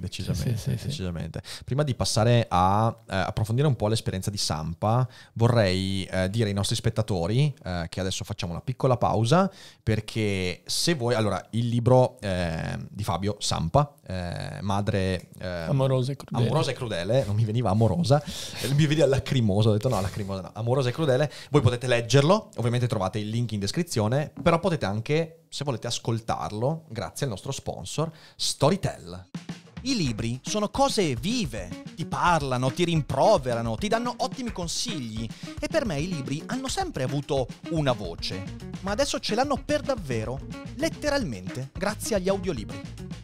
decisamente. Prima di passare a eh, approfondire un po' l'esperienza di Sampa, vorrei eh, dire ai nostri spettatori eh, che adesso facciamo una piccola pausa perché se voi, allora, il libro ehm, di Fabio Sampa, eh, Madre ehm, amorosa e, amorosa, e crudele. non mi veniva amorosa, mi veniva lacrimosa, ho detto no, lacrimosa, no, amorosa e crudele, voi potete leggerlo, ovviamente trovate trovate il link in descrizione, però potete anche, se volete ascoltarlo, grazie al nostro sponsor, Storytel. I libri sono cose vive, ti parlano, ti rimproverano, ti danno ottimi consigli e per me i libri hanno sempre avuto una voce, ma adesso ce l'hanno per davvero, letteralmente, grazie agli audiolibri.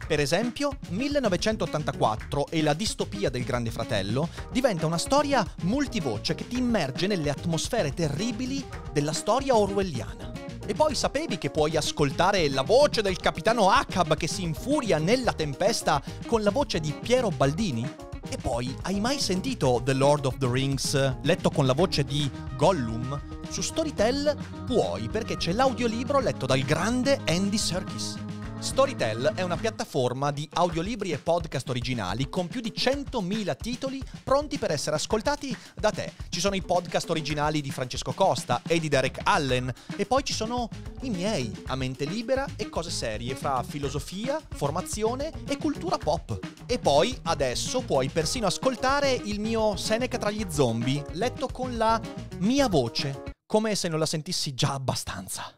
Per esempio, 1984 e la distopia del Grande Fratello diventa una storia multivoce che ti immerge nelle atmosfere terribili della storia orwelliana. E poi sapevi che puoi ascoltare la voce del capitano Acab che si infuria nella tempesta con la voce di Piero Baldini? E poi, hai mai sentito The Lord of the Rings letto con la voce di Gollum? Su Storytel puoi perché c'è l'audiolibro letto dal grande Andy Serkis. Storytel è una piattaforma di audiolibri e podcast originali con più di 100.000 titoli pronti per essere ascoltati da te. Ci sono i podcast originali di Francesco Costa e di Derek Allen e poi ci sono i miei a mente libera e cose serie fra filosofia, formazione e cultura pop. E poi adesso puoi persino ascoltare il mio Seneca tra gli zombie letto con la mia voce, come se non la sentissi già abbastanza.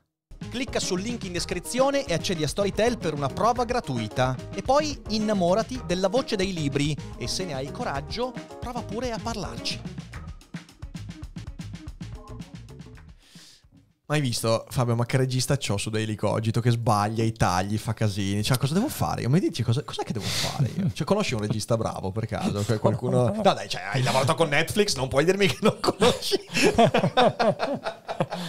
Clicca sul link in descrizione e accedi a Storytel per una prova gratuita. E poi innamorati della voce dei libri e se ne hai coraggio, prova pure a parlarci. Mai visto Fabio ma che regista c'ho su Daily Cogito che sbaglia i tagli, fa casini. Cioè, cosa devo fare? Io mi dici cosa, cos'è che devo fare io? Cioè, conosci un regista bravo per caso? Cioè, qualcuno. No, dai, cioè, hai lavorato con Netflix, non puoi dirmi che non conosci.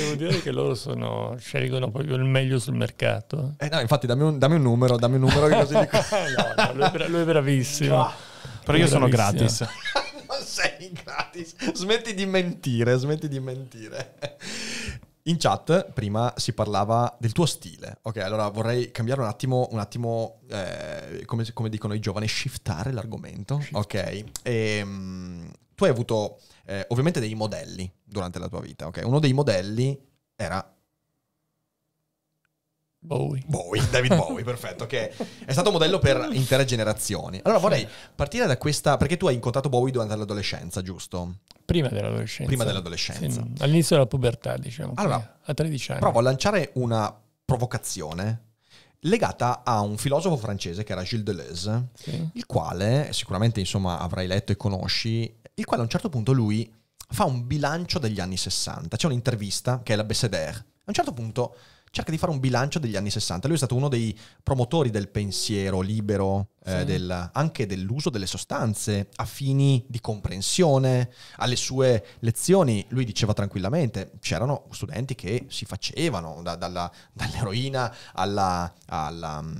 Devo dire che loro sono, scelgono proprio il meglio sul mercato. Eh no, infatti dammi un, dammi un numero, dammi un numero che così dico. no, no, lui, è bravissimo. Ah, però lui io sono gratis. non sei gratis. Smetti di mentire, smetti di mentire. In chat prima si parlava del tuo stile. Ok, allora vorrei cambiare un attimo, un attimo eh, come, come, dicono i giovani, shiftare l'argomento. Shift. Ok. E, ehm, tu hai avuto eh, ovviamente dei modelli durante la tua vita, ok? Uno dei modelli era Bowie. Bowie, David Bowie, perfetto, che è stato modello per intere generazioni. Allora vorrei partire da questa, perché tu hai incontrato Bowie durante l'adolescenza, giusto? Prima dell'adolescenza. Prima dell'adolescenza. Sì, all'inizio della pubertà, diciamo. Allora, a 13 anni. Provo a lanciare una provocazione legata a un filosofo francese che era Gilles Deleuze, sì. il quale sicuramente insomma avrai letto e conosci, il quale a un certo punto lui fa un bilancio degli anni 60. C'è un'intervista che è la Besséder. A un certo punto cerca di fare un bilancio degli anni 60. Lui è stato uno dei promotori del pensiero libero eh, sì. del, anche dell'uso delle sostanze a fini di comprensione. Alle sue lezioni lui diceva tranquillamente, c'erano studenti che si facevano da, dalla, dall'eroina alla, alla, mm,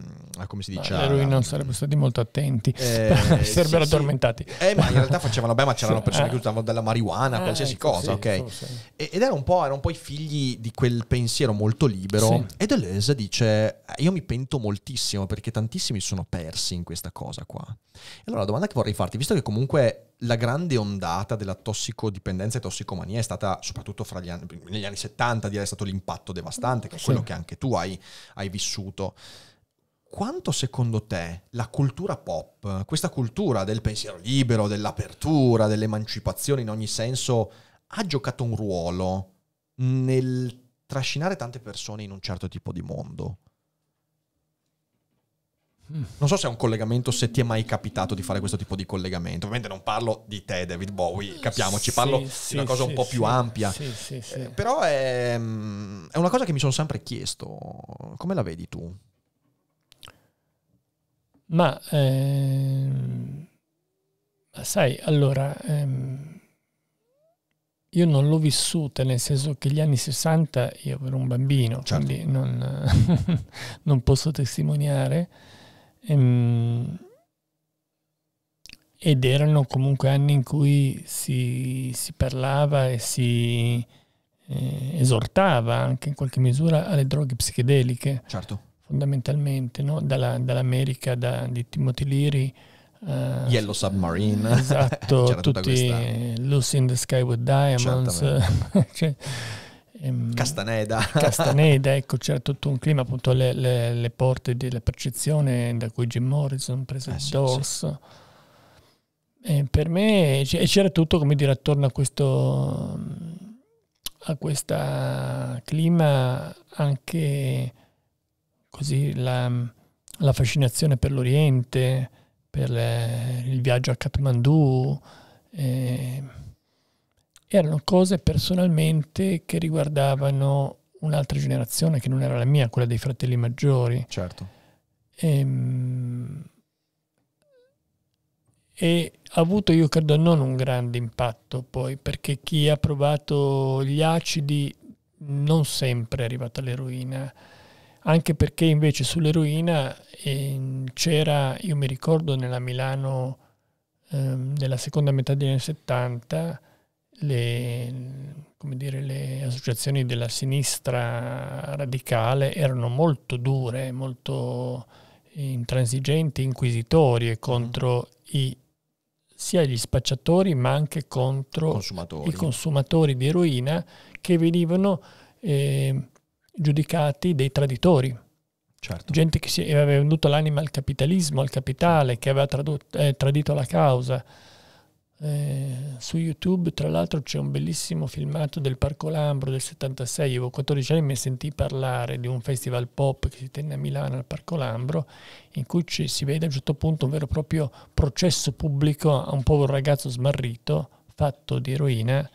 come si dice? All'eroina non sarebbero stati molto attenti, eh, sarebbero sì, addormentati. Sì. Eh, ma in realtà facevano, beh, ma c'erano persone eh. che usavano della marijuana, eh, qualsiasi ecco, cosa, ok? Ed erano un, po', era un po' i figli di quel pensiero molto libero. E Deleuze dice, io mi pento moltissimo perché tantissimi sono persi in questa cosa qua. E allora la domanda che vorrei farti, visto che comunque la grande ondata della tossicodipendenza e tossicomania è stata soprattutto anni, negli anni 70, direi è stato l'impatto devastante, che è sì. quello che anche tu hai, hai vissuto quanto secondo te la cultura pop, questa cultura del pensiero libero, dell'apertura, dell'emancipazione in ogni senso, ha giocato un ruolo nel trascinare tante persone in un certo tipo di mondo? Non so se è un collegamento, se ti è mai capitato di fare questo tipo di collegamento. Ovviamente non parlo di te, David Bowie, capiamoci, parlo sì, di una cosa sì, un po' sì, più ampia. Eh, però è, mm, è, una cosa che mi sono sempre chiesto. Come la vedi tu? Ma, ehm, sai, allora, ehm, io non l'ho vissuta, nel senso che gli anni 60 io ero un bambino, certo. quindi non, non posso testimoniare Ehm, ed erano comunque anni in cui si, si parlava e si eh, esortava anche in qualche misura alle droghe psichedeliche. Certo. Fondamentalmente, no? Dalla, dall'America da, di Timothy Leary. Uh, Yellow Submarine. Esatto, tutti Lucy in the Sky with Diamonds. cioè, ehm, Castaneda. Castaneda, ecco, c'era tutto un clima, appunto le, le, le porte della percezione da cui Jim Morrison prese eh, il sì, dorso. Sì. per me c'era tutto, come dire, attorno a questo a questo clima anche così la, la fascinazione per l'Oriente, per le, il viaggio a Kathmandu. Eh, erano cose personalmente che riguardavano un'altra generazione che non era la mia, quella dei fratelli maggiori. Certo. E, ehm, e ha avuto, io credo, non un grande impatto poi, perché chi ha provato gli acidi non sempre è arrivato all'eroina, anche perché invece sull'eroina eh, c'era, io mi ricordo nella Milano eh, della seconda metà degli anni 70, le, dire, le, associazioni della sinistra radicale erano molto dure, molto intransigenti, inquisitorie contro i, sia gli spacciatori ma anche contro consumatori. i consumatori di eroina che venivano eh, giudicati dei traditori. Certo. Gente che si aveva venduto l'anima al capitalismo, al capitale, che aveva tradotto, eh, tradito la causa. Eh, su YouTube, tra l'altro, c'è un bellissimo filmato del Parco Lambro del 76. Io avevo 14 anni e mi sentì parlare di un festival pop che si tenne a Milano al Parco Lambro, in cui ci, si vede a un certo punto un vero e proprio processo pubblico a un povero ragazzo smarrito, fatto di eroina,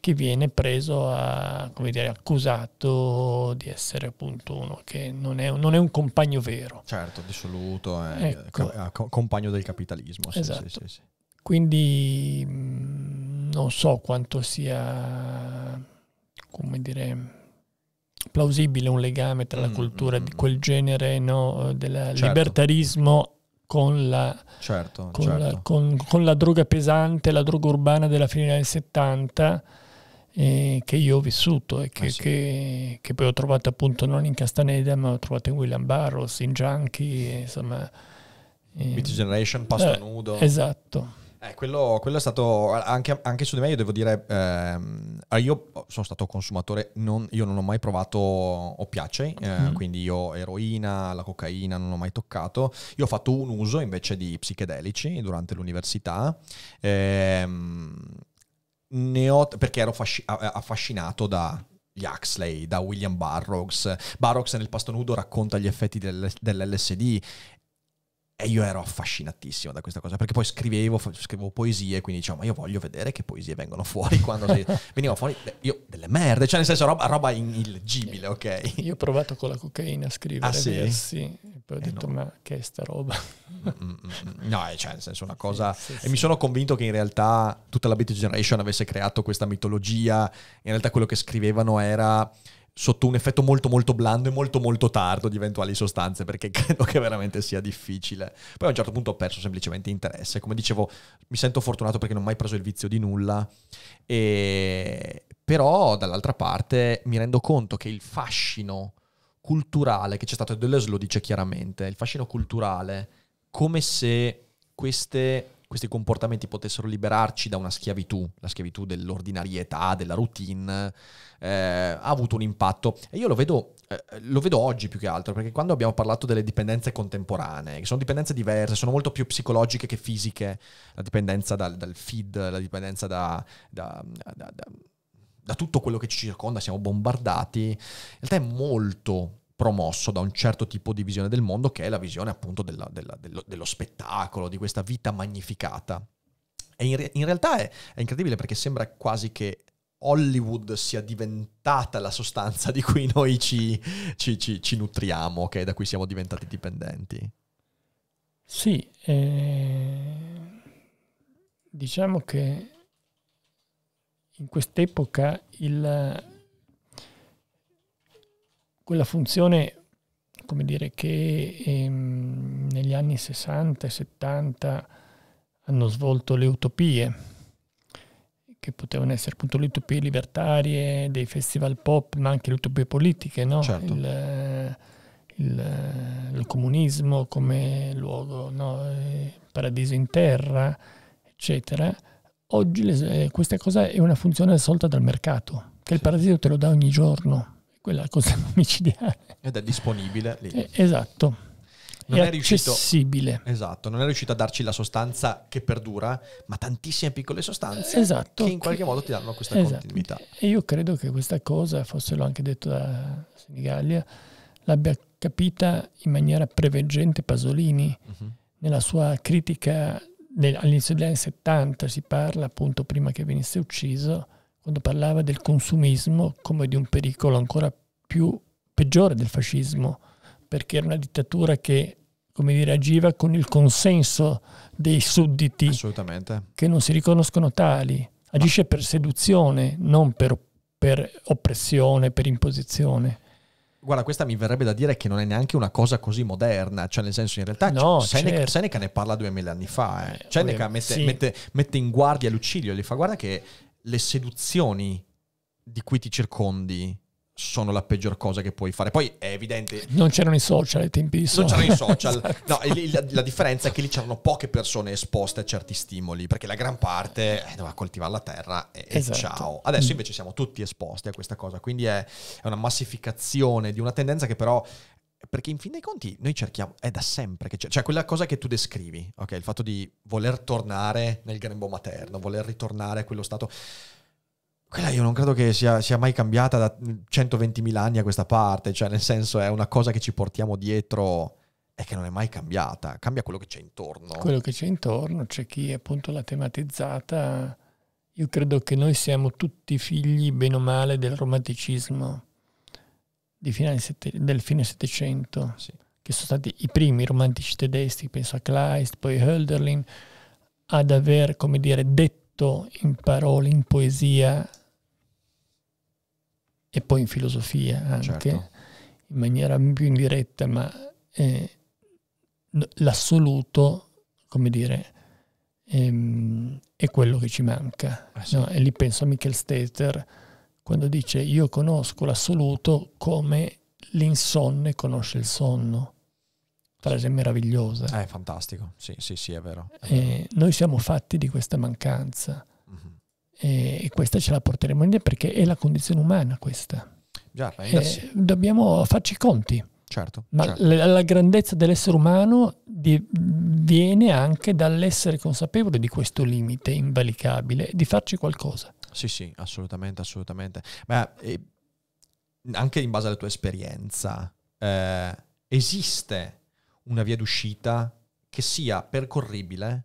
che viene preso a, come dire, accusato di essere appunto uno che non è, non è un compagno vero. Certo, dissoluto, è eh, ecco. Eh, compagno del capitalismo. Sì, esatto. sì, sì, quindi mm, non so quanto sia, come dire, plausibile un legame tra la mm, cultura mm, mm, di quel genere no, eh, del certo. libertarismo con la, certo, con, certo. La, con, con la, droga pesante, la droga urbana della fine del 70 eh, che io ho vissuto e che, eh sì. che, che, poi ho trovato appunto non in Castaneda ma ho trovato in William Barros, in Junkie, insomma. In... Beat Generation, Pasto eh, Nudo. Esatto. Eh, quello, quello, è stato anche, anche, su di me. Io devo dire, ehm, io sono stato consumatore, non, io non ho mai provato oppiacei, eh, quindi io eroina, la cocaina non ho mai toccato. Io ho fatto un uso invece di psichedelici durante l'università. Ehm, ho, perché ero fasci- affascinato da, gli Huxley, da William Burroughs. Burroughs nel pasto nudo racconta gli effetti del, dell'LSD e io ero affascinatissimo da questa cosa, perché poi scrivevo, scrivevo poesie, quindi dicevo, ma io voglio vedere che poesie vengono fuori quando sei... venivano fuori io, delle merde, cioè nel senso roba, roba illeggibile, ok? Io ho provato con la cocaina a scrivere, ah, sì? Via, sì. poi ho eh, detto, no. ma che è sta roba? Mm, mm, mm, no, eh, cioè nel senso una cosa... Sì, sì, e mi sono convinto che in realtà tutta la Beat Generation avesse creato questa mitologia, in realtà quello che scrivevano era sotto un effetto molto molto blando e molto molto tardo di eventuali sostanze, perché credo che veramente sia difficile. Poi a un certo punto ho perso semplicemente interesse. Come dicevo, mi sento fortunato perché non ho mai preso il vizio di nulla. E... Però dall'altra parte mi rendo conto che il fascino culturale che c'è stato, e Deleuze lo dice chiaramente, il fascino culturale, come se queste questi comportamenti potessero liberarci da una schiavitù, la schiavitù dell'ordinarietà, della routine, eh, ha avuto un impatto. E io lo vedo, eh, lo vedo, oggi più che altro, perché quando abbiamo parlato delle dipendenze contemporanee, che sono dipendenze diverse, sono molto più psicologiche che fisiche, la dipendenza dal, dal feed, la dipendenza da, da, da, da tutto quello che ci circonda, siamo bombardati, in realtà è molto promosso da un certo tipo di visione del mondo che è la visione appunto della, della, dello, dello spettacolo, di questa vita magnificata. E in, re- in realtà è, è, incredibile perché sembra quasi che Hollywood sia diventata la sostanza di cui noi ci, ci, ci, ci nutriamo, okay? da cui siamo diventati dipendenti. Sì, eh, diciamo che in quest'epoca il, quella funzione come dire, che ehm, negli anni 60 e 70 hanno svolto le utopie, che potevano essere appunto le utopie libertarie, dei festival pop, ma anche le utopie politiche, no? certo. il, il, il, comunismo come luogo, no? il eh, paradiso in terra, eccetera. Oggi le, eh, questa cosa è una funzione assolta dal mercato, che sì. il paradiso te lo dà ogni giorno quella cosa omicidiale. Ed è disponibile lì. Eh, esatto. Non è, è riuscito, Esatto, non è riuscito a darci la sostanza che perdura, ma tantissime piccole sostanze esatto, che in qualche che, modo ti danno questa esatto. continuità. E io credo che questa cosa, forse l'ho anche detto da Senigallia, l'abbia capita in maniera preveggente Pasolini. Uh-huh. Nella sua critica all'inizio degli anni 70 si parla appunto prima che venisse ucciso quando parlava del consumismo come di un pericolo ancora più peggiore del fascismo, perché era una dittatura che come dire, agiva con il consenso dei sudditi che non si riconoscono tali, agisce per seduzione, non per, per oppressione, per imposizione. Guarda, questa mi verrebbe da dire che non è neanche una cosa così moderna, cioè nel senso in realtà no, Seneca, certo. Seneca ne parla duemila anni fa, eh. eh Seneca mette, sì. mette, mette, in guardia Lucilio, gli fa guarda che le seduzioni di cui ti circondi sono la peggior cosa che puoi fare. Poi è evidente... Non c'erano i social ai tempi di Non c'erano i social. esatto. No, la, la, differenza è che lì c'erano poche persone esposte a certi stimoli, perché la gran parte eh, doveva coltivare la terra e, esatto. e ciao. Adesso invece siamo tutti esposti a questa cosa, quindi è, è una massificazione di una tendenza che però perché in fin dei conti noi cerchiamo, è da sempre che c'è, cioè quella cosa che tu descrivi, ok? Il fatto di voler tornare nel grembo materno, voler ritornare a quello stato. Quella io non credo che sia, sia mai cambiata da 120.000 anni a questa parte, cioè nel senso è una cosa che ci portiamo dietro e che non è mai cambiata, cambia quello che c'è intorno. Quello che c'è intorno, c'è chi appunto l'ha tematizzata. Io credo che noi siamo tutti figli, bene o male, del romanticismo fine sette, del fine Settecento, sì. che sono stati i primi romantici tedeschi, penso a Kleist, poi Hölderlin, ad aver, come dire, detto in parole, in poesia e poi in filosofia anche, certo. in maniera più indiretta, ma eh, l'assoluto, come dire, ehm, è quello che ci manca. Ah, sì. no? E lì penso a Michael Steter, quando dice io conosco l'assoluto come l'insonne conosce il sonno. Frase meravigliosa. Eh, è fantastico, sì, sì, sì, è vero. È eh, vero. noi siamo fatti di questa mancanza mm-hmm. e questa ce la porteremo in perché è la condizione umana questa. Già, eh, dobbiamo farci i conti. Certo, Ma certo. La, la, grandezza dell'essere umano di, viene anche dall'essere consapevole di questo limite invalicabile, di farci qualcosa. Sì, sì, assolutamente, assolutamente. Beh, anche in base alla tua esperienza, eh, esiste una via d'uscita che sia percorribile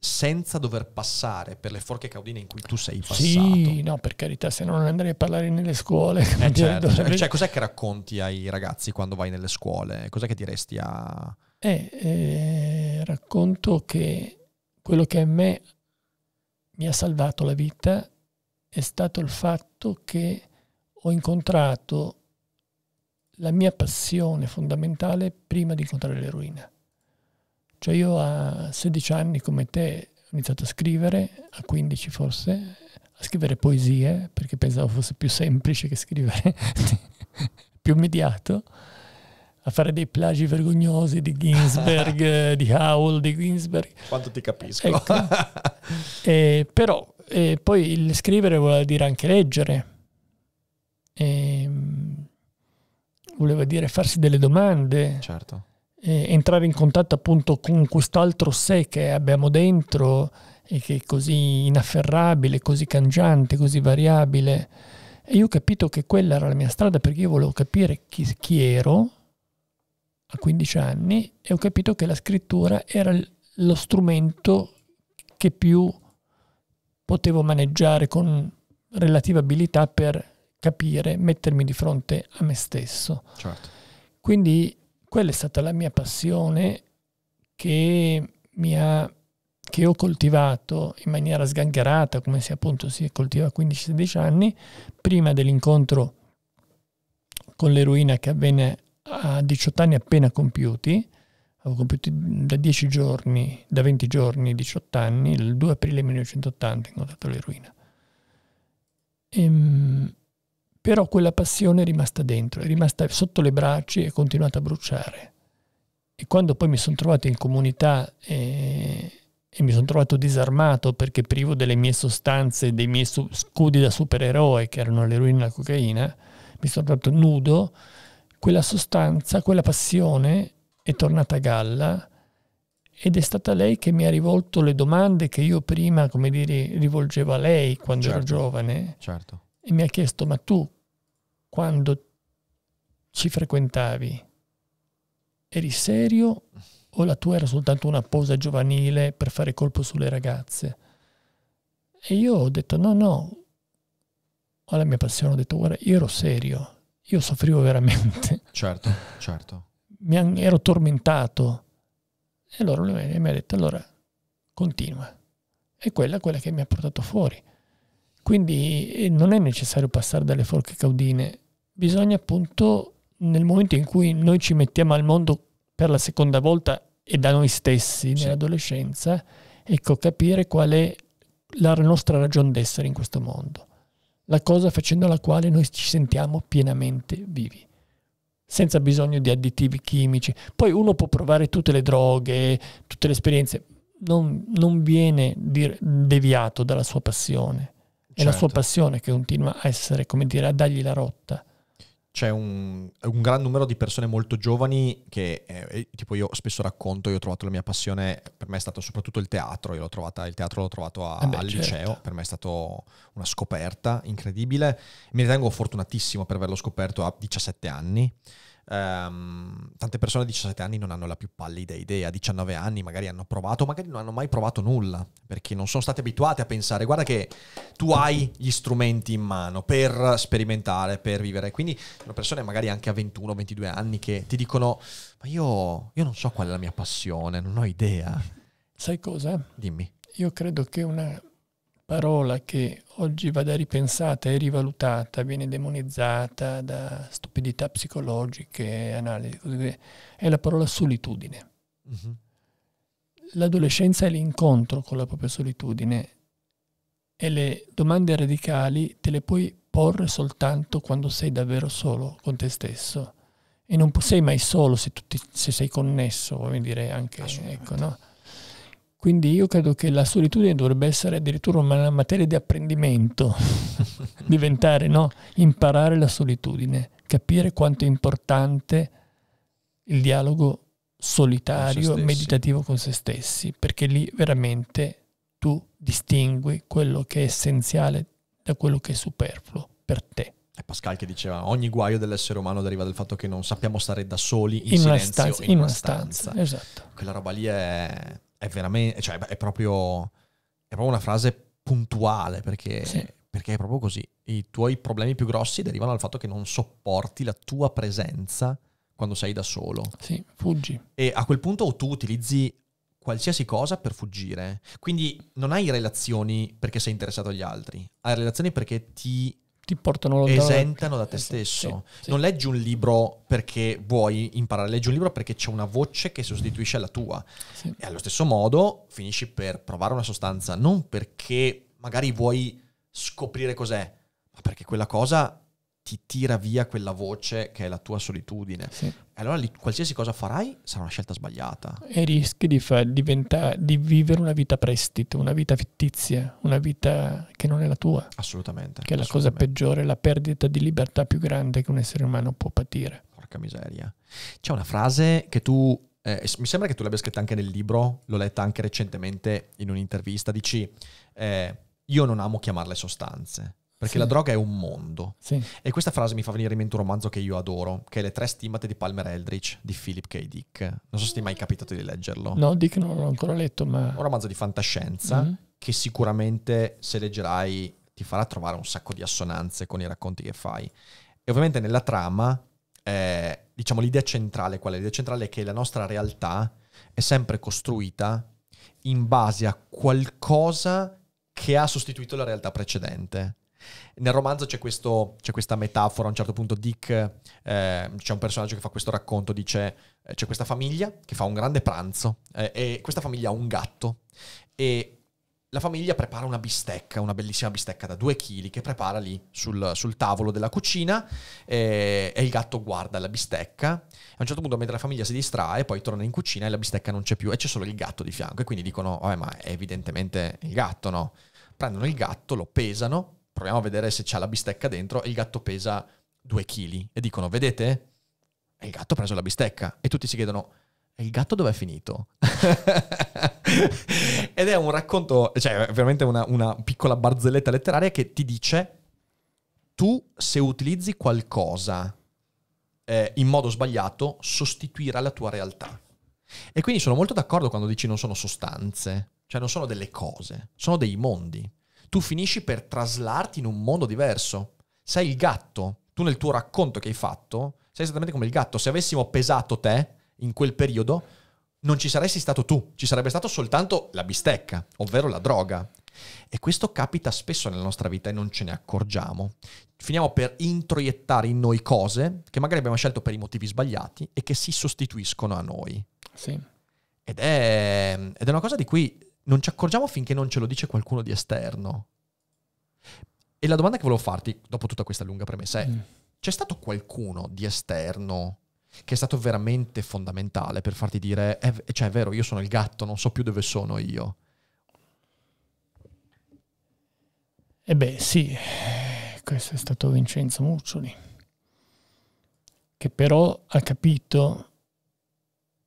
senza dover passare per le forche caudine in cui tu sei passato. Sì, no, per carità, se no non andrei a parlare nelle scuole. Eh certo, dovrei... cioè, cos'è che racconti ai ragazzi quando vai nelle scuole? Cos'è che diresti a... Eh, eh, racconto che quello che a me mi ha salvato la vita è stato il fatto che ho incontrato la mia passione fondamentale prima di incontrare l'eroina. Cioè io a 16 anni come te ho iniziato a scrivere, a 15 forse, a scrivere poesie, perché pensavo fosse più semplice che scrivere, più immediato, a fare dei plagi vergognosi di Ginsberg, di Howell, di Ginsberg. Quanto ti capisco. Ecco. eh, però e poi il scrivere voleva dire anche leggere, e, ehm, voleva dire farsi delle domande, certo. entrare in contatto appunto con quest'altro sé che abbiamo dentro e che è così inafferrabile, così cangiante, così variabile. E io ho capito che quella era la mia strada perché io volevo capire chi, chi ero a 15 anni e ho capito che la scrittura era lo strumento che più potevo maneggiare con relativa abilità per capire, mettermi di fronte a me stesso. Certo. Quindi quella è stata la mia passione che, mi ha, che ho coltivato in maniera sgangherata, come si appunto si coltiva a 15-16 anni, prima dell'incontro con l'eroina che avvenne a 18 anni appena compiuti, avevo compiuto da 10 giorni, da 20 giorni, 18 anni, il 2 aprile 1980 ho incontrato l'eroina. Ehm, però quella passione è rimasta dentro, è rimasta sotto le braccia e è continuata a bruciare. E quando poi mi sono trovato in comunità e, eh, e mi sono trovato disarmato perché privo delle mie sostanze, dei miei scudi da supereroe che erano l'eroina e la cocaina, mi sono trovato nudo, quella sostanza, quella passione è tornata a galla ed è stata lei che mi ha rivolto le domande che io prima, come dire, rivolgevo a lei quando certo, ero giovane. Certo. E mi ha chiesto, ma tu quando ci frequentavi eri serio o la tua era soltanto una posa giovanile per fare colpo sulle ragazze? E io ho detto, no, no, alla mia passione ho detto, guarda, io ero serio, io soffrivo veramente. Certo, certo mi ero tormentato. E allora lui mi ha detto, allora continua. E quella è quella che mi ha portato fuori. Quindi eh, non è necessario passare dalle forche caudine, bisogna appunto nel momento in cui noi ci mettiamo al mondo per la seconda volta e da noi stessi sì. nell'adolescenza, ecco, capire qual è la nostra ragione d'essere in questo mondo, la cosa facendo la quale noi ci sentiamo pienamente vivi senza bisogno di additivi chimici. Poi uno può provare tutte le droghe, tutte le esperienze, non, non viene deviato dalla sua passione. È la sua certo. passione che continua a essere, come dire, a dargli la rotta c'è un, un, gran numero di persone molto giovani che, eh, tipo io spesso racconto, io ho trovato la mia passione, per me è stato soprattutto il teatro, io l'ho trovata, il teatro l'ho trovato a, eh beh, al certo. liceo, per me è stata una scoperta incredibile, mi ritengo fortunatissimo per averlo scoperto a 17 anni ehm, tante persone a 17 anni non hanno la più pallida idea, a 19 anni magari hanno provato, magari non hanno mai provato nulla, perché non sono state abituate a pensare, guarda che tu hai gli strumenti in mano per sperimentare, per vivere. Quindi sono persone magari anche a 21-22 anni che ti dicono, ma io, io non so qual è la mia passione, non ho idea. Sai cosa? Dimmi. Io credo che una parola che oggi vada ripensata e rivalutata, viene demonizzata da stupidità psicologiche, analisi, così è la parola solitudine. Uh-huh. L'adolescenza è l'incontro con la propria solitudine e le domande radicali te le puoi porre soltanto quando sei davvero solo con te stesso. E non sei mai solo se, ti, se sei connesso, voglio dire, anche... Ecco, no? Quindi io credo che la solitudine dovrebbe essere addirittura una materia di apprendimento, diventare, no? Imparare la solitudine, capire quanto è importante il dialogo solitario, con meditativo con se stessi, perché lì veramente tu distingui quello che è essenziale da quello che è superfluo per te. È Pascal che diceva ogni guaio dell'essere umano deriva dal fatto che non sappiamo stare da soli in, in silenzio una stanza, in, in una stanza. stanza. Esatto. Quella roba lì è è veramente, cioè, è proprio, è proprio una frase puntuale perché, sì. perché è proprio così. I tuoi problemi più grossi derivano dal fatto che non sopporti la tua presenza quando sei da solo. Sì, fuggi. E a quel punto tu utilizzi qualsiasi cosa per fuggire. Quindi non hai relazioni perché sei interessato agli altri, hai relazioni perché ti ti portano lontano. Esentano da te esatto, stesso. Sì, sì. Non leggi un libro perché vuoi imparare, leggi un libro perché c'è una voce che sostituisce la tua. Sì. E allo stesso modo finisci per provare una sostanza non perché magari vuoi scoprire cos'è, ma perché quella cosa ti tira via quella voce che è la tua solitudine. Sì. Allora lì, qualsiasi cosa farai sarà una scelta sbagliata. E rischi di, far, diventa, di vivere una vita prestito, una vita fittizia, una vita che non è la tua. Assolutamente. Che è assolutamente. la cosa peggiore, la perdita di libertà più grande che un essere umano può patire. Porca miseria. C'è una frase che tu... Eh, mi sembra che tu l'abbia scritta anche nel libro, l'ho letta anche recentemente in un'intervista, dici eh, io non amo chiamarle sostanze perché sì. la droga è un mondo. Sì. E questa frase mi fa venire in mente un romanzo che io adoro, che è Le tre stimate di Palmer Eldritch di Philip K. Dick. Non so se ti è mai capitato di leggerlo. No, Dick non l'ho ancora letto, ma... Un romanzo di fantascienza mm-hmm. che sicuramente se leggerai ti farà trovare un sacco di assonanze con i racconti che fai. E ovviamente nella trama, eh, diciamo l'idea centrale qual è? L'idea centrale è che la nostra realtà è sempre costruita in base a qualcosa che ha sostituito la realtà precedente. Nel romanzo c'è, questo, c'è, questa metafora, a un certo punto Dick, eh, c'è un personaggio che fa questo racconto, dice eh, c'è questa famiglia che fa un grande pranzo eh, e questa famiglia ha un gatto e la famiglia prepara una bistecca, una bellissima bistecca da due chili che prepara lì sul, sul tavolo della cucina e, e, il gatto guarda la bistecca. A un certo punto mentre la famiglia si distrae, poi torna in cucina e la bistecca non c'è più e c'è solo il gatto di fianco e quindi dicono, vabbè ma è evidentemente il gatto, no? Prendono il gatto, lo pesano proviamo a vedere se c'è la bistecca dentro e il gatto pesa 2 kg. E dicono, vedete? E il gatto ha preso la bistecca. E tutti si chiedono, e il gatto dove è finito? Ed è un racconto, cioè veramente una, una piccola barzelletta letteraria che ti dice, tu se utilizzi qualcosa eh, in modo sbagliato, sostituirà la tua realtà. E quindi sono molto d'accordo quando dici non sono sostanze, cioè non sono delle cose, sono dei mondi tu finisci per traslarti in un mondo diverso. Sei il gatto. Tu nel tuo racconto che hai fatto, sei esattamente come il gatto. Se avessimo pesato te in quel periodo, non ci saresti stato tu, ci sarebbe stato soltanto la bistecca, ovvero la droga. E questo capita spesso nella nostra vita e non ce ne accorgiamo. Finiamo per introiettare in noi cose che magari abbiamo scelto per i motivi sbagliati e che si sostituiscono a noi. Sì. Ed è, ed è una cosa di cui non ci accorgiamo finché non ce lo dice qualcuno di esterno. E la domanda che volevo farti, dopo tutta questa lunga premessa, è: mm. c'è stato qualcuno di esterno che è stato veramente fondamentale per farti dire, eh, cioè è vero, io sono il gatto, non so più dove sono io? E eh beh, sì, questo è stato Vincenzo Muccioli, che però ha capito,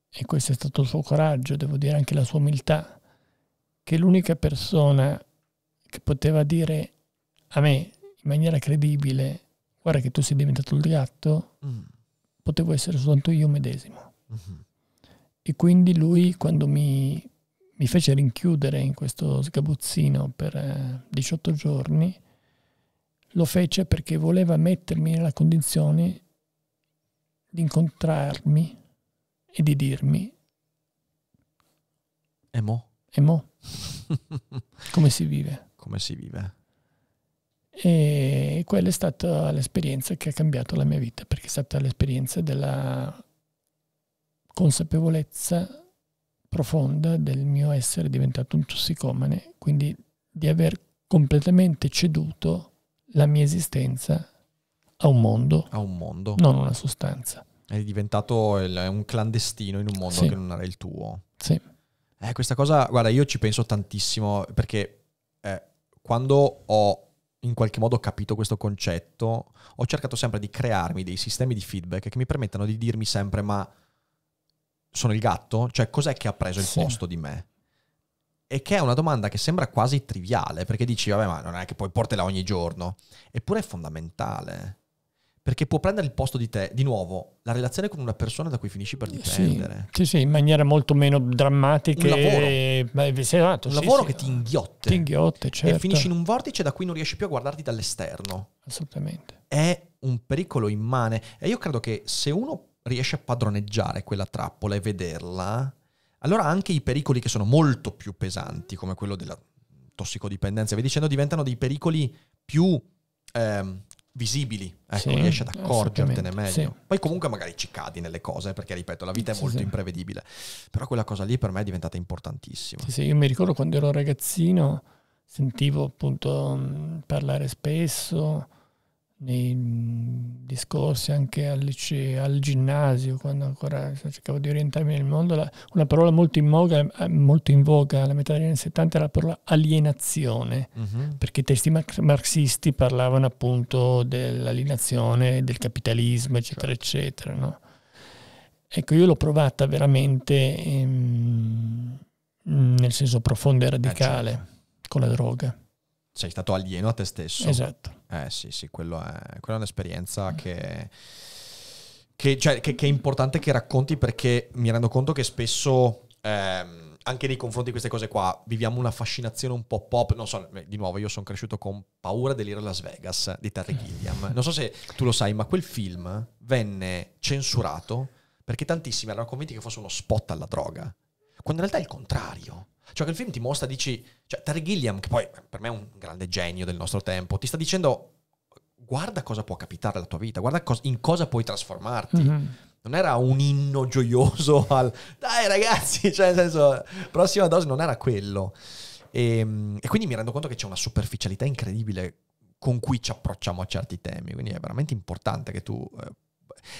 e questo è stato il suo coraggio, devo dire anche la sua umiltà che l'unica persona che poteva dire a me in maniera credibile guarda che tu sei diventato il gatto, mm. potevo essere soltanto io medesimo. Mm-hmm. E quindi lui quando mi, mi, fece rinchiudere in questo sgabuzzino per eh, 18 giorni, lo fece perché voleva mettermi nella condizione di incontrarmi e di dirmi... E mo? E mo? Come si vive? Come si vive? E quella è stata l'esperienza che ha cambiato la mia vita, perché è stata l'esperienza della consapevolezza profonda del mio essere diventato un tossicomane, quindi di aver completamente ceduto la mia esistenza a un mondo, a un mondo. non una sostanza. È diventato un clandestino in un mondo sì. che non era il tuo. Sì. Eh, questa cosa, guarda, io ci penso tantissimo perché eh, quando ho in qualche modo capito questo concetto, ho cercato sempre di crearmi dei sistemi di feedback che mi permettano di dirmi sempre ma sono il gatto? Cioè cos'è che ha preso il posto di me? E che è una domanda che sembra quasi triviale, perché dici, vabbè, ma non è che puoi portela ogni giorno, eppure è fondamentale perché può prendere il posto di te, di nuovo, la relazione con una persona da cui finisci per dipendere. Sì, sì, sì in maniera molto meno drammatica. Un lavoro, e... esatto, un sì, lavoro sì, che ti inghiotte. Ti inghiotte, certo. E finisci in un vortice da cui non riesci più a guardarti dall'esterno. Assolutamente. È un pericolo immane. E io credo che se uno riesce a padroneggiare quella trappola e vederla, allora anche i pericoli che sono molto più pesanti, come quello della tossicodipendenza, vi dicendo, diventano dei pericoli più... Ehm, visibili, ecco, sì, riesci ad accorgertene meglio. Sì. Poi comunque magari ci cadi nelle cose, perché ripeto, la vita è sì, molto imprevedibile, però quella cosa lì per me è diventata importantissima. Sì, io mi ricordo quando ero ragazzino sentivo appunto mm, parlare spesso nei mm, discorsi anche al, liceo, al ginnasio, quando ancora cercavo di orientarmi nel mondo, la, una parola molto in, voga, eh, molto in, voga, alla metà degli anni 70 era la parola alienazione, uh-huh. perché i testi marxisti parlavano appunto dell'alienazione, del capitalismo, eccetera, certo. eccetera. No? Ecco, io l'ho provata veramente ehm, nel senso profondo e eh, certo. radicale, ah, certo. con la droga sei stato alieno a te stesso. Esatto. Eh sì, sì, è, quella è un'esperienza che, che, cioè, che, che, è importante che racconti perché mi rendo conto che spesso... Ehm, anche nei confronti di queste cose qua viviamo una fascinazione un po' pop. Non so, eh, di nuovo, io sono cresciuto con paura dell'ira a Las Vegas di Terry Gilliam. Non so se tu lo sai, ma quel film venne censurato perché tantissimi erano convinti che fosse uno spot alla droga, quando in realtà è il contrario. Ciò che il film ti mostra, dici, cioè Terry Gilliam, che poi per me è un grande genio del nostro tempo, ti sta dicendo guarda cosa può capitare alla tua vita, guarda cos- in cosa puoi trasformarti. Mm-hmm. Non era un inno gioioso al dai ragazzi, cioè nel senso, prossima dose non era quello. E, ehm, e quindi mi rendo conto che c'è una superficialità incredibile con cui ci approcciamo a certi temi, quindi è veramente importante che tu, eh,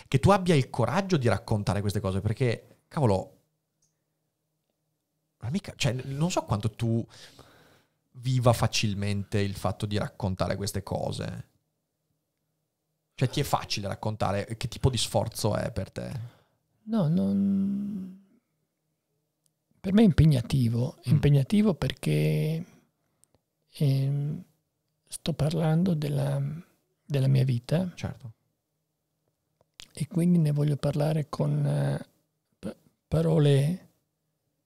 che tu abbia il coraggio di raccontare queste cose perché, cavolo, ma mica, cioè, non so quanto tu viva facilmente il fatto di raccontare queste cose. Cioè, ti è facile raccontare che tipo di sforzo è per te? No, non... Per me è impegnativo, è mm. impegnativo perché ehm, sto parlando della, della, mia vita. Certo. E quindi ne voglio parlare con eh, parole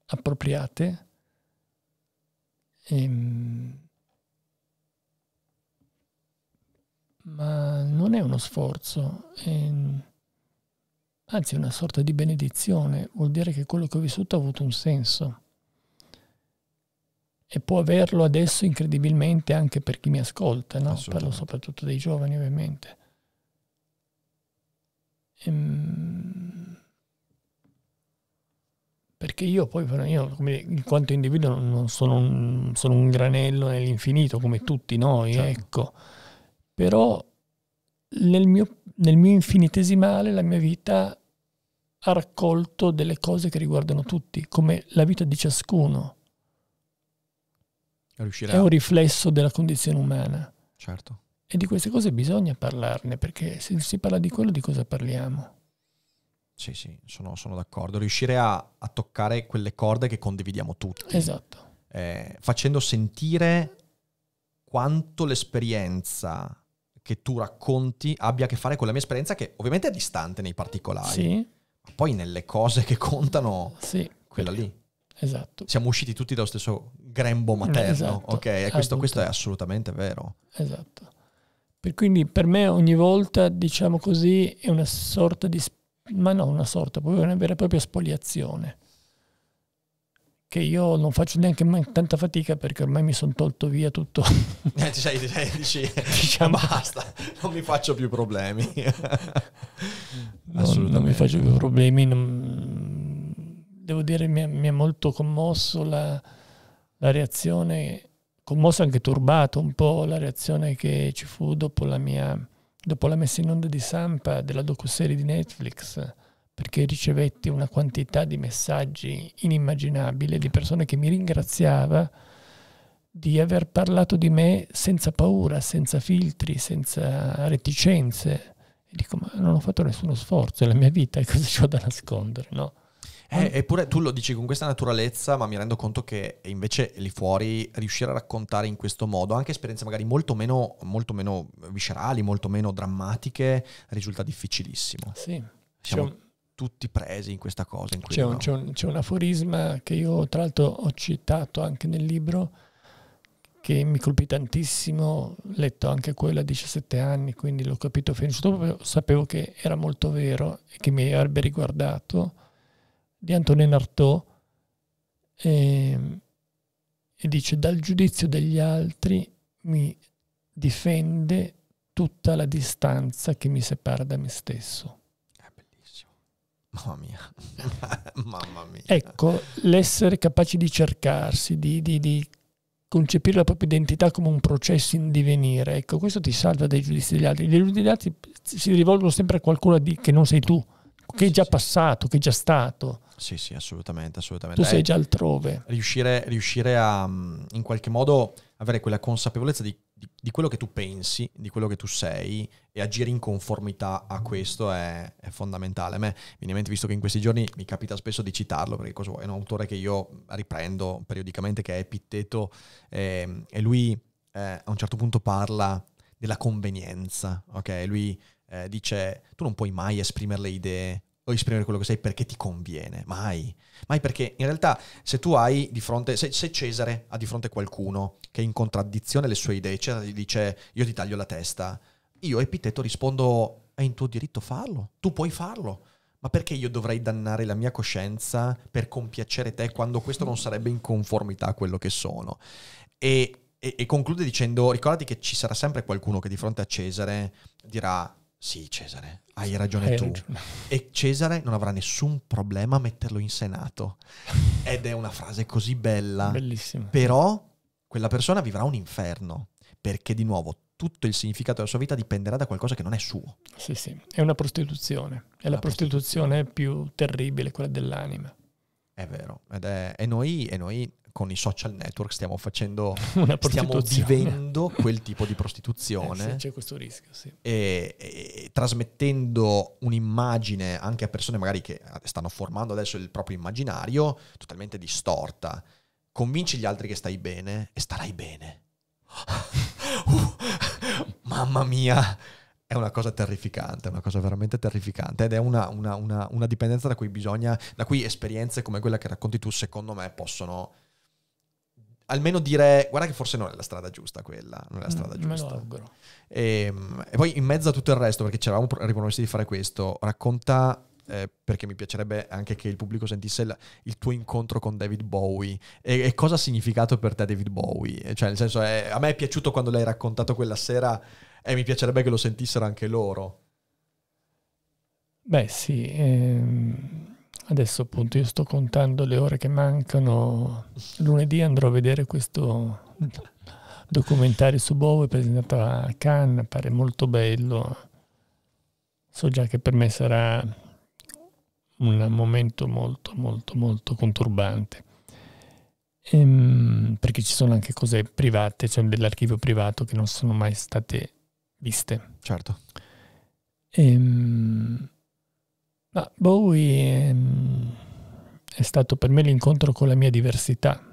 appropriate. Ehm, ma non è uno sforzo, ehm, anzi è una sorta di benedizione, vuol dire che quello che ho vissuto ha avuto un senso e può averlo adesso incredibilmente anche per chi mi ascolta, no? parlo soprattutto dei giovani ovviamente. Ehm, perché io poi io, in quanto individuo non sono, un, sono un granello nell'infinito come tutti noi, certo. ecco, però nel mio, nel mio infinitesimale la mia vita ha raccolto delle cose che riguardano tutti, come la vita di ciascuno. Riuscirà. È un riflesso della condizione umana. Certo. E di queste cose bisogna parlarne, perché se si parla di quello di cosa parliamo? Sì, sì, sono, sono d'accordo. Riuscire a, a, toccare quelle corde che condividiamo tutti. Esatto. Eh, facendo sentire quanto l'esperienza che tu racconti abbia a che fare con la mia esperienza, che ovviamente è distante nei particolari. Sì. Ma poi nelle cose che contano, sì, quella lì. Esatto. Siamo usciti tutti dallo stesso grembo materno. Esatto. Ok, questo, questo è assolutamente vero. Esatto. Per quindi per me ogni volta, diciamo così, è una sorta di spazio ma non una sorta, proprio una vera e propria spoliazione, che io non faccio neanche tanta fatica perché ormai mi sono tolto via tutto. Eh, cioè, diciamo, basta, non mi faccio più problemi. no, Assolutamente. Non mi faccio più problemi. Non... Devo dire, mi ha, mi ha molto commosso la, la reazione, commosso anche turbato un po' la reazione che ci fu dopo la mia dopo la messa in onda di Sampa della docuserie di Netflix, perché ricevetti una quantità di messaggi inimmaginabile di persone che mi ringraziava di aver parlato di me senza paura, senza filtri, senza reticenze. E dico, ma non ho fatto nessuno sforzo, è la mia vita, cosa c'ho da nascondere, no? Eh, eppure tu lo dici con questa naturalezza, ma mi rendo conto che invece lì fuori riuscire a raccontare in questo modo anche esperienze magari molto meno, molto meno viscerali, molto meno drammatiche, risulta difficilissimo. Sì. Siamo un... tutti presi in questa cosa. In c'è, un, c'è, un, c'è un aforisma che io tra l'altro ho citato anche nel libro che mi colpì tantissimo, letto anche quello a 17 anni, quindi l'ho capito fino a dopo, sapevo che era molto vero e che mi avrebbe riguardato di Antonin Artaud e, ehm, e dice dal giudizio degli altri mi difende tutta la distanza che mi separa da me stesso. È bellissimo. Mamma mia. Mamma mia. Ecco, l'essere capaci di cercarsi, di, di, di, concepire la propria identità come un processo in divenire, ecco, questo ti salva dai giudizi degli altri. I giudizi degli altri si rivolgono sempre a qualcuno di, che non sei tu che è già passato, che è già stato. Sì, sì, assolutamente, assolutamente. Tu sei eh, già altrove. Riuscire, riuscire a, mm, in qualche modo, avere quella consapevolezza di, di, di, quello che tu pensi, di quello che tu sei e agire in conformità a questo è, è fondamentale. A me viene in mente, visto che in questi giorni mi capita spesso di citarlo, perché cosa vuoi? è un autore che io riprendo periodicamente, che è Epitteto, eh, e lui eh, a un certo punto parla della convenienza, ok? Lui eh, dice tu non puoi mai esprimere le idee o esprimere quello che sei perché ti conviene, mai. Mai perché in realtà se tu hai di fronte, se, se Cesare ha di fronte qualcuno che è in contraddizione alle sue idee, Cesare cioè gli dice io ti taglio la testa, io Epiteto rispondo è in tuo diritto farlo, tu puoi farlo. Ma perché io dovrei dannare la mia coscienza per compiacere te quando questo non sarebbe in conformità a quello che sono? E, e, e conclude dicendo, ricordati che ci sarà sempre qualcuno che di fronte a Cesare dirà sì, Cesare, hai ragione hai tu. Ragione. E Cesare non avrà nessun problema a metterlo in Senato. Ed è una frase così bella. Bellissima. Però quella persona vivrà un inferno, perché di nuovo tutto il significato della sua vita dipenderà da qualcosa che non è suo. Sì, sì, è una prostituzione. È la, la prostituzione, prostituzione più terribile, quella dell'anima. È vero, è, e, noi, e noi con i social network stiamo facendo, una stiamo vivendo quel tipo di prostituzione. Eh sì, c'è questo rischio, sì. E, e, trasmettendo un'immagine anche a persone magari che eh, stanno formando adesso il proprio immaginario totalmente distorta. Convinci gli altri che stai bene e starai bene. uh, mamma mia! È una cosa terrificante, è una cosa veramente terrificante ed è una, una, una, una dipendenza da cui bisogna, da cui esperienze come quella che racconti tu secondo me possono almeno dire guarda che forse non è la strada giusta quella, non è la mm, strada no, giusta. E, ehm, e, poi in mezzo a tutto il resto, perché ci eravamo ripromessi di fare questo, racconta eh, perché mi piacerebbe anche che il pubblico sentisse il, il tuo incontro con David Bowie e, e, cosa ha significato per te David Bowie, cioè nel senso è, a me è piaciuto quando l'hai raccontato quella sera e mi piacerebbe che lo sentissero anche loro. Beh sì, ehm Adesso appunto io sto contando le ore che mancano. Lunedì andrò a vedere questo documentario su Bove presentato a Cannes, pare molto bello. So già che per me sarà un momento molto molto molto conturbante. Ehm, perché ci sono anche cose private, cioè dell'archivio privato che non sono mai state viste. Certo. Ehm, ma Bowie è, ehm, è stato per me l'incontro con la mia diversità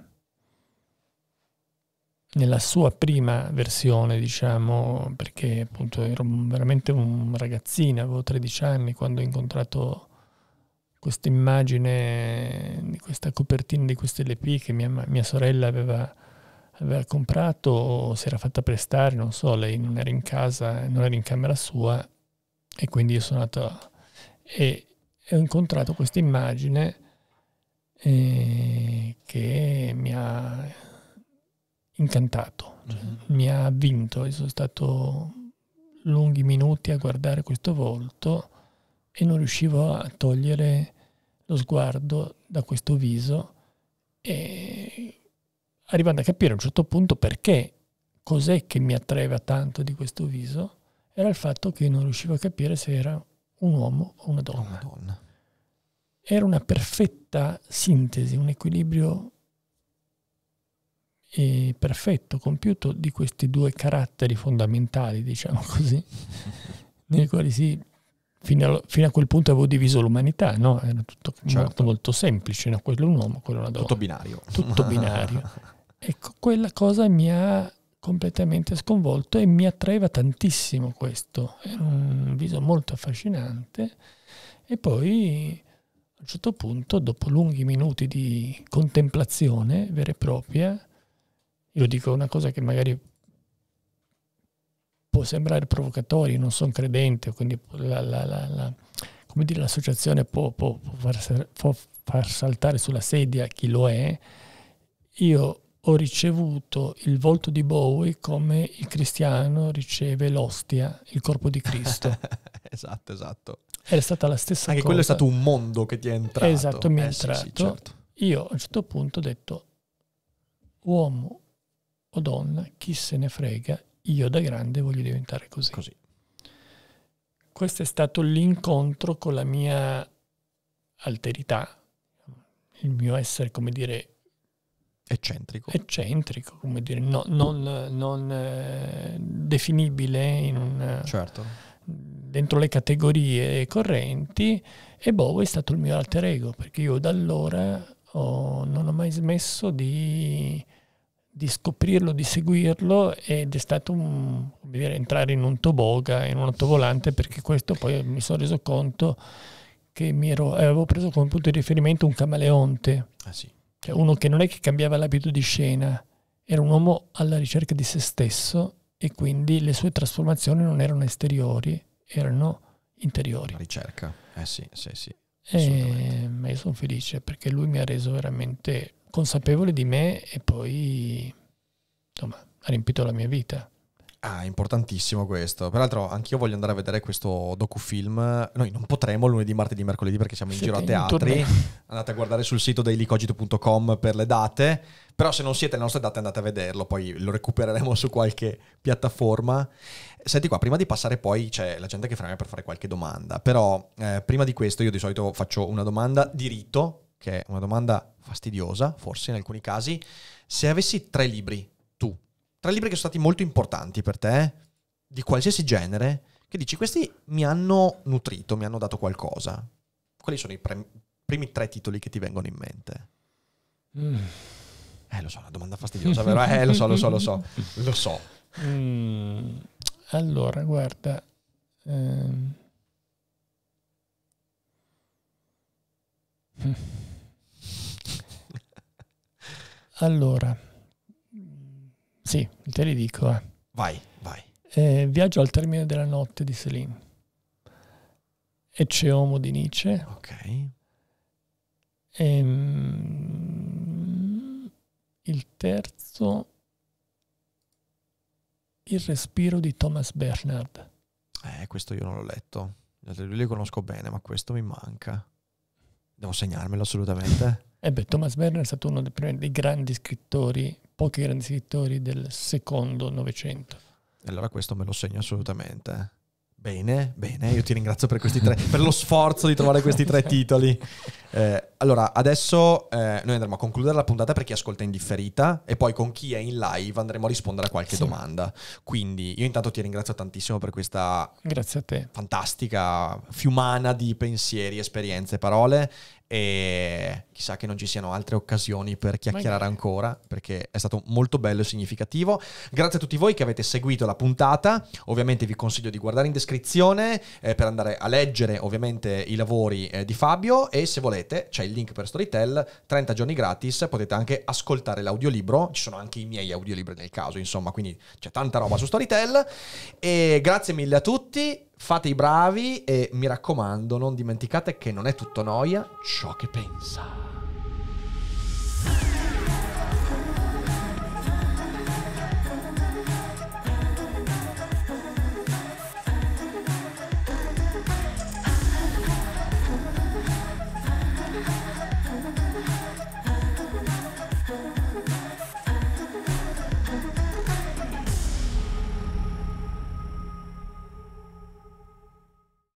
nella sua prima versione, diciamo, perché appunto ero veramente un ragazzino, avevo 13 anni quando ho incontrato questa immagine di questa copertina di questo LP che mia, mia sorella aveva, aveva, comprato o si era fatta prestare, non so, lei non era in casa, non era in camera sua e quindi io sono andato e, ho incontrato questa immagine eh, che mi ha incantato, cioè, mm-hmm. mi ha vinto, sono stato lunghi minuti a guardare questo volto e non riuscivo a togliere lo sguardo da questo viso e arrivando a capire a un certo punto perché cos'è che mi attraeva tanto di questo viso era il fatto che non riuscivo a capire se era un uomo o una donna. Una donna. Era una perfetta sintesi, un equilibrio e eh, perfetto, compiuto di questi due caratteri fondamentali, diciamo così, nei quali si Fino a, fino a, quel punto avevo diviso l'umanità, no? Era tutto certo. molto, molto, semplice, no? quello è un uomo, quello è una donna. Tutto binario. Tutto binario. ecco, quella cosa mi ha completamente sconvolto e mi attraeva tantissimo questo, era un viso molto affascinante e poi a un certo punto, dopo lunghi minuti di contemplazione vera e propria, io dico una cosa che magari può sembrare provocatoria, non sono credente, quindi la, la, la, dire, l'associazione può, può, può, far, può far saltare sulla sedia chi lo è, io ho ricevuto il volto di Bowie come il cristiano riceve l'ostia, il corpo di Cristo. esatto, esatto. È stata la stessa Anche cosa. Anche quello è stato un mondo che ti è entrato. Esatto, mi è eh, entrato. Sì, sì, certo. Io a un certo punto ho detto, uomo o donna, chi se ne frega, io da grande voglio diventare così. così. Questo è stato l'incontro con la mia alterità, il mio essere, come dire, Eccentrico. Eccentrico, come dire, no, non, non eh, definibile in un, certo. dentro le categorie correnti. E Bowie è stato il mio alter ego, perché io da allora ho, non ho mai smesso di, di, scoprirlo, di seguirlo ed è stato un, dire, entrare in un toboga, in un autovolante, perché questo poi mi sono reso conto che mi ero, avevo preso come punto di riferimento un camaleonte. Ah sì cioè uno che non è che cambiava l'abito di scena, era un uomo alla ricerca di se stesso e quindi le sue trasformazioni non erano esteriori, erano interiori. La ricerca, eh sì, sì, sì. Eh, e, ma io sono felice perché lui mi ha reso veramente consapevole di me e poi insomma ha riempito la mia vita. Ah, importantissimo questo. Peraltro, anch'io voglio andare a vedere questo docufilm. Noi non potremo lunedì, martedì, mercoledì perché siamo in siete giro a teatri. andate a guardare sul sito dailycogito.com per le date. Però se non siete le nostre date andate a vederlo, poi lo recupereremo su qualche piattaforma. Senti qua, prima di passare poi c'è la gente che frega per fare qualche domanda. Però eh, prima di questo io di solito faccio una domanda di rito, che è una domanda fastidiosa, forse in alcuni casi. Se avessi tre libri tre libri che sono stati molto importanti per te, di qualsiasi genere, che dici questi mi hanno nutrito, mi hanno dato qualcosa. Quali sono i pre- primi tre titoli che ti vengono in mente? Mm. Eh, lo so, una domanda fastidiosa, vero? Eh, lo so, lo so, lo so. Lo so. Mm. Allora, guarda. Ehm. allora. Sì, te li dico. Eh. Vai, vai. Eh, Viaggio al termine della notte di Céline. Ecce Homo di Nietzsche. Ok. Ehm, il terzo, Il respiro di Thomas Bernard. Eh, questo io non l'ho letto. Lui li conosco bene, ma questo mi manca. Devo segnarmelo assolutamente. eh beh, Thomas Bernard è stato uno dei, primi, dei grandi scrittori pochi grandi scrittori del secondo Novecento. Allora questo me lo segno assolutamente. Eh. Bene, bene, io ti ringrazio per questi tre, per lo sforzo di trovare questi tre titoli. Eh, allora, adesso eh, noi andremo a concludere la puntata per chi ascolta in differita e poi con chi è in live andremo a rispondere a qualche sì. domanda. Quindi io intanto ti ringrazio tantissimo per questa fantastica fiumana di pensieri, esperienze, parole e chissà che non ci siano altre occasioni per chiacchierare ancora perché è stato molto bello e significativo. Grazie a tutti voi che avete seguito la puntata, ovviamente vi consiglio di guardare in descrizione eh, per andare a leggere ovviamente i lavori eh, di Fabio e se volete c'è il link per Storytel, 30 giorni gratis, potete anche ascoltare l'audiolibro, ci sono anche i miei audiolibri nel caso, insomma, quindi c'è tanta roba su Storytel e grazie mille a tutti Fate i bravi e mi raccomando, non dimenticate che non è tutto noia ciò che pensa.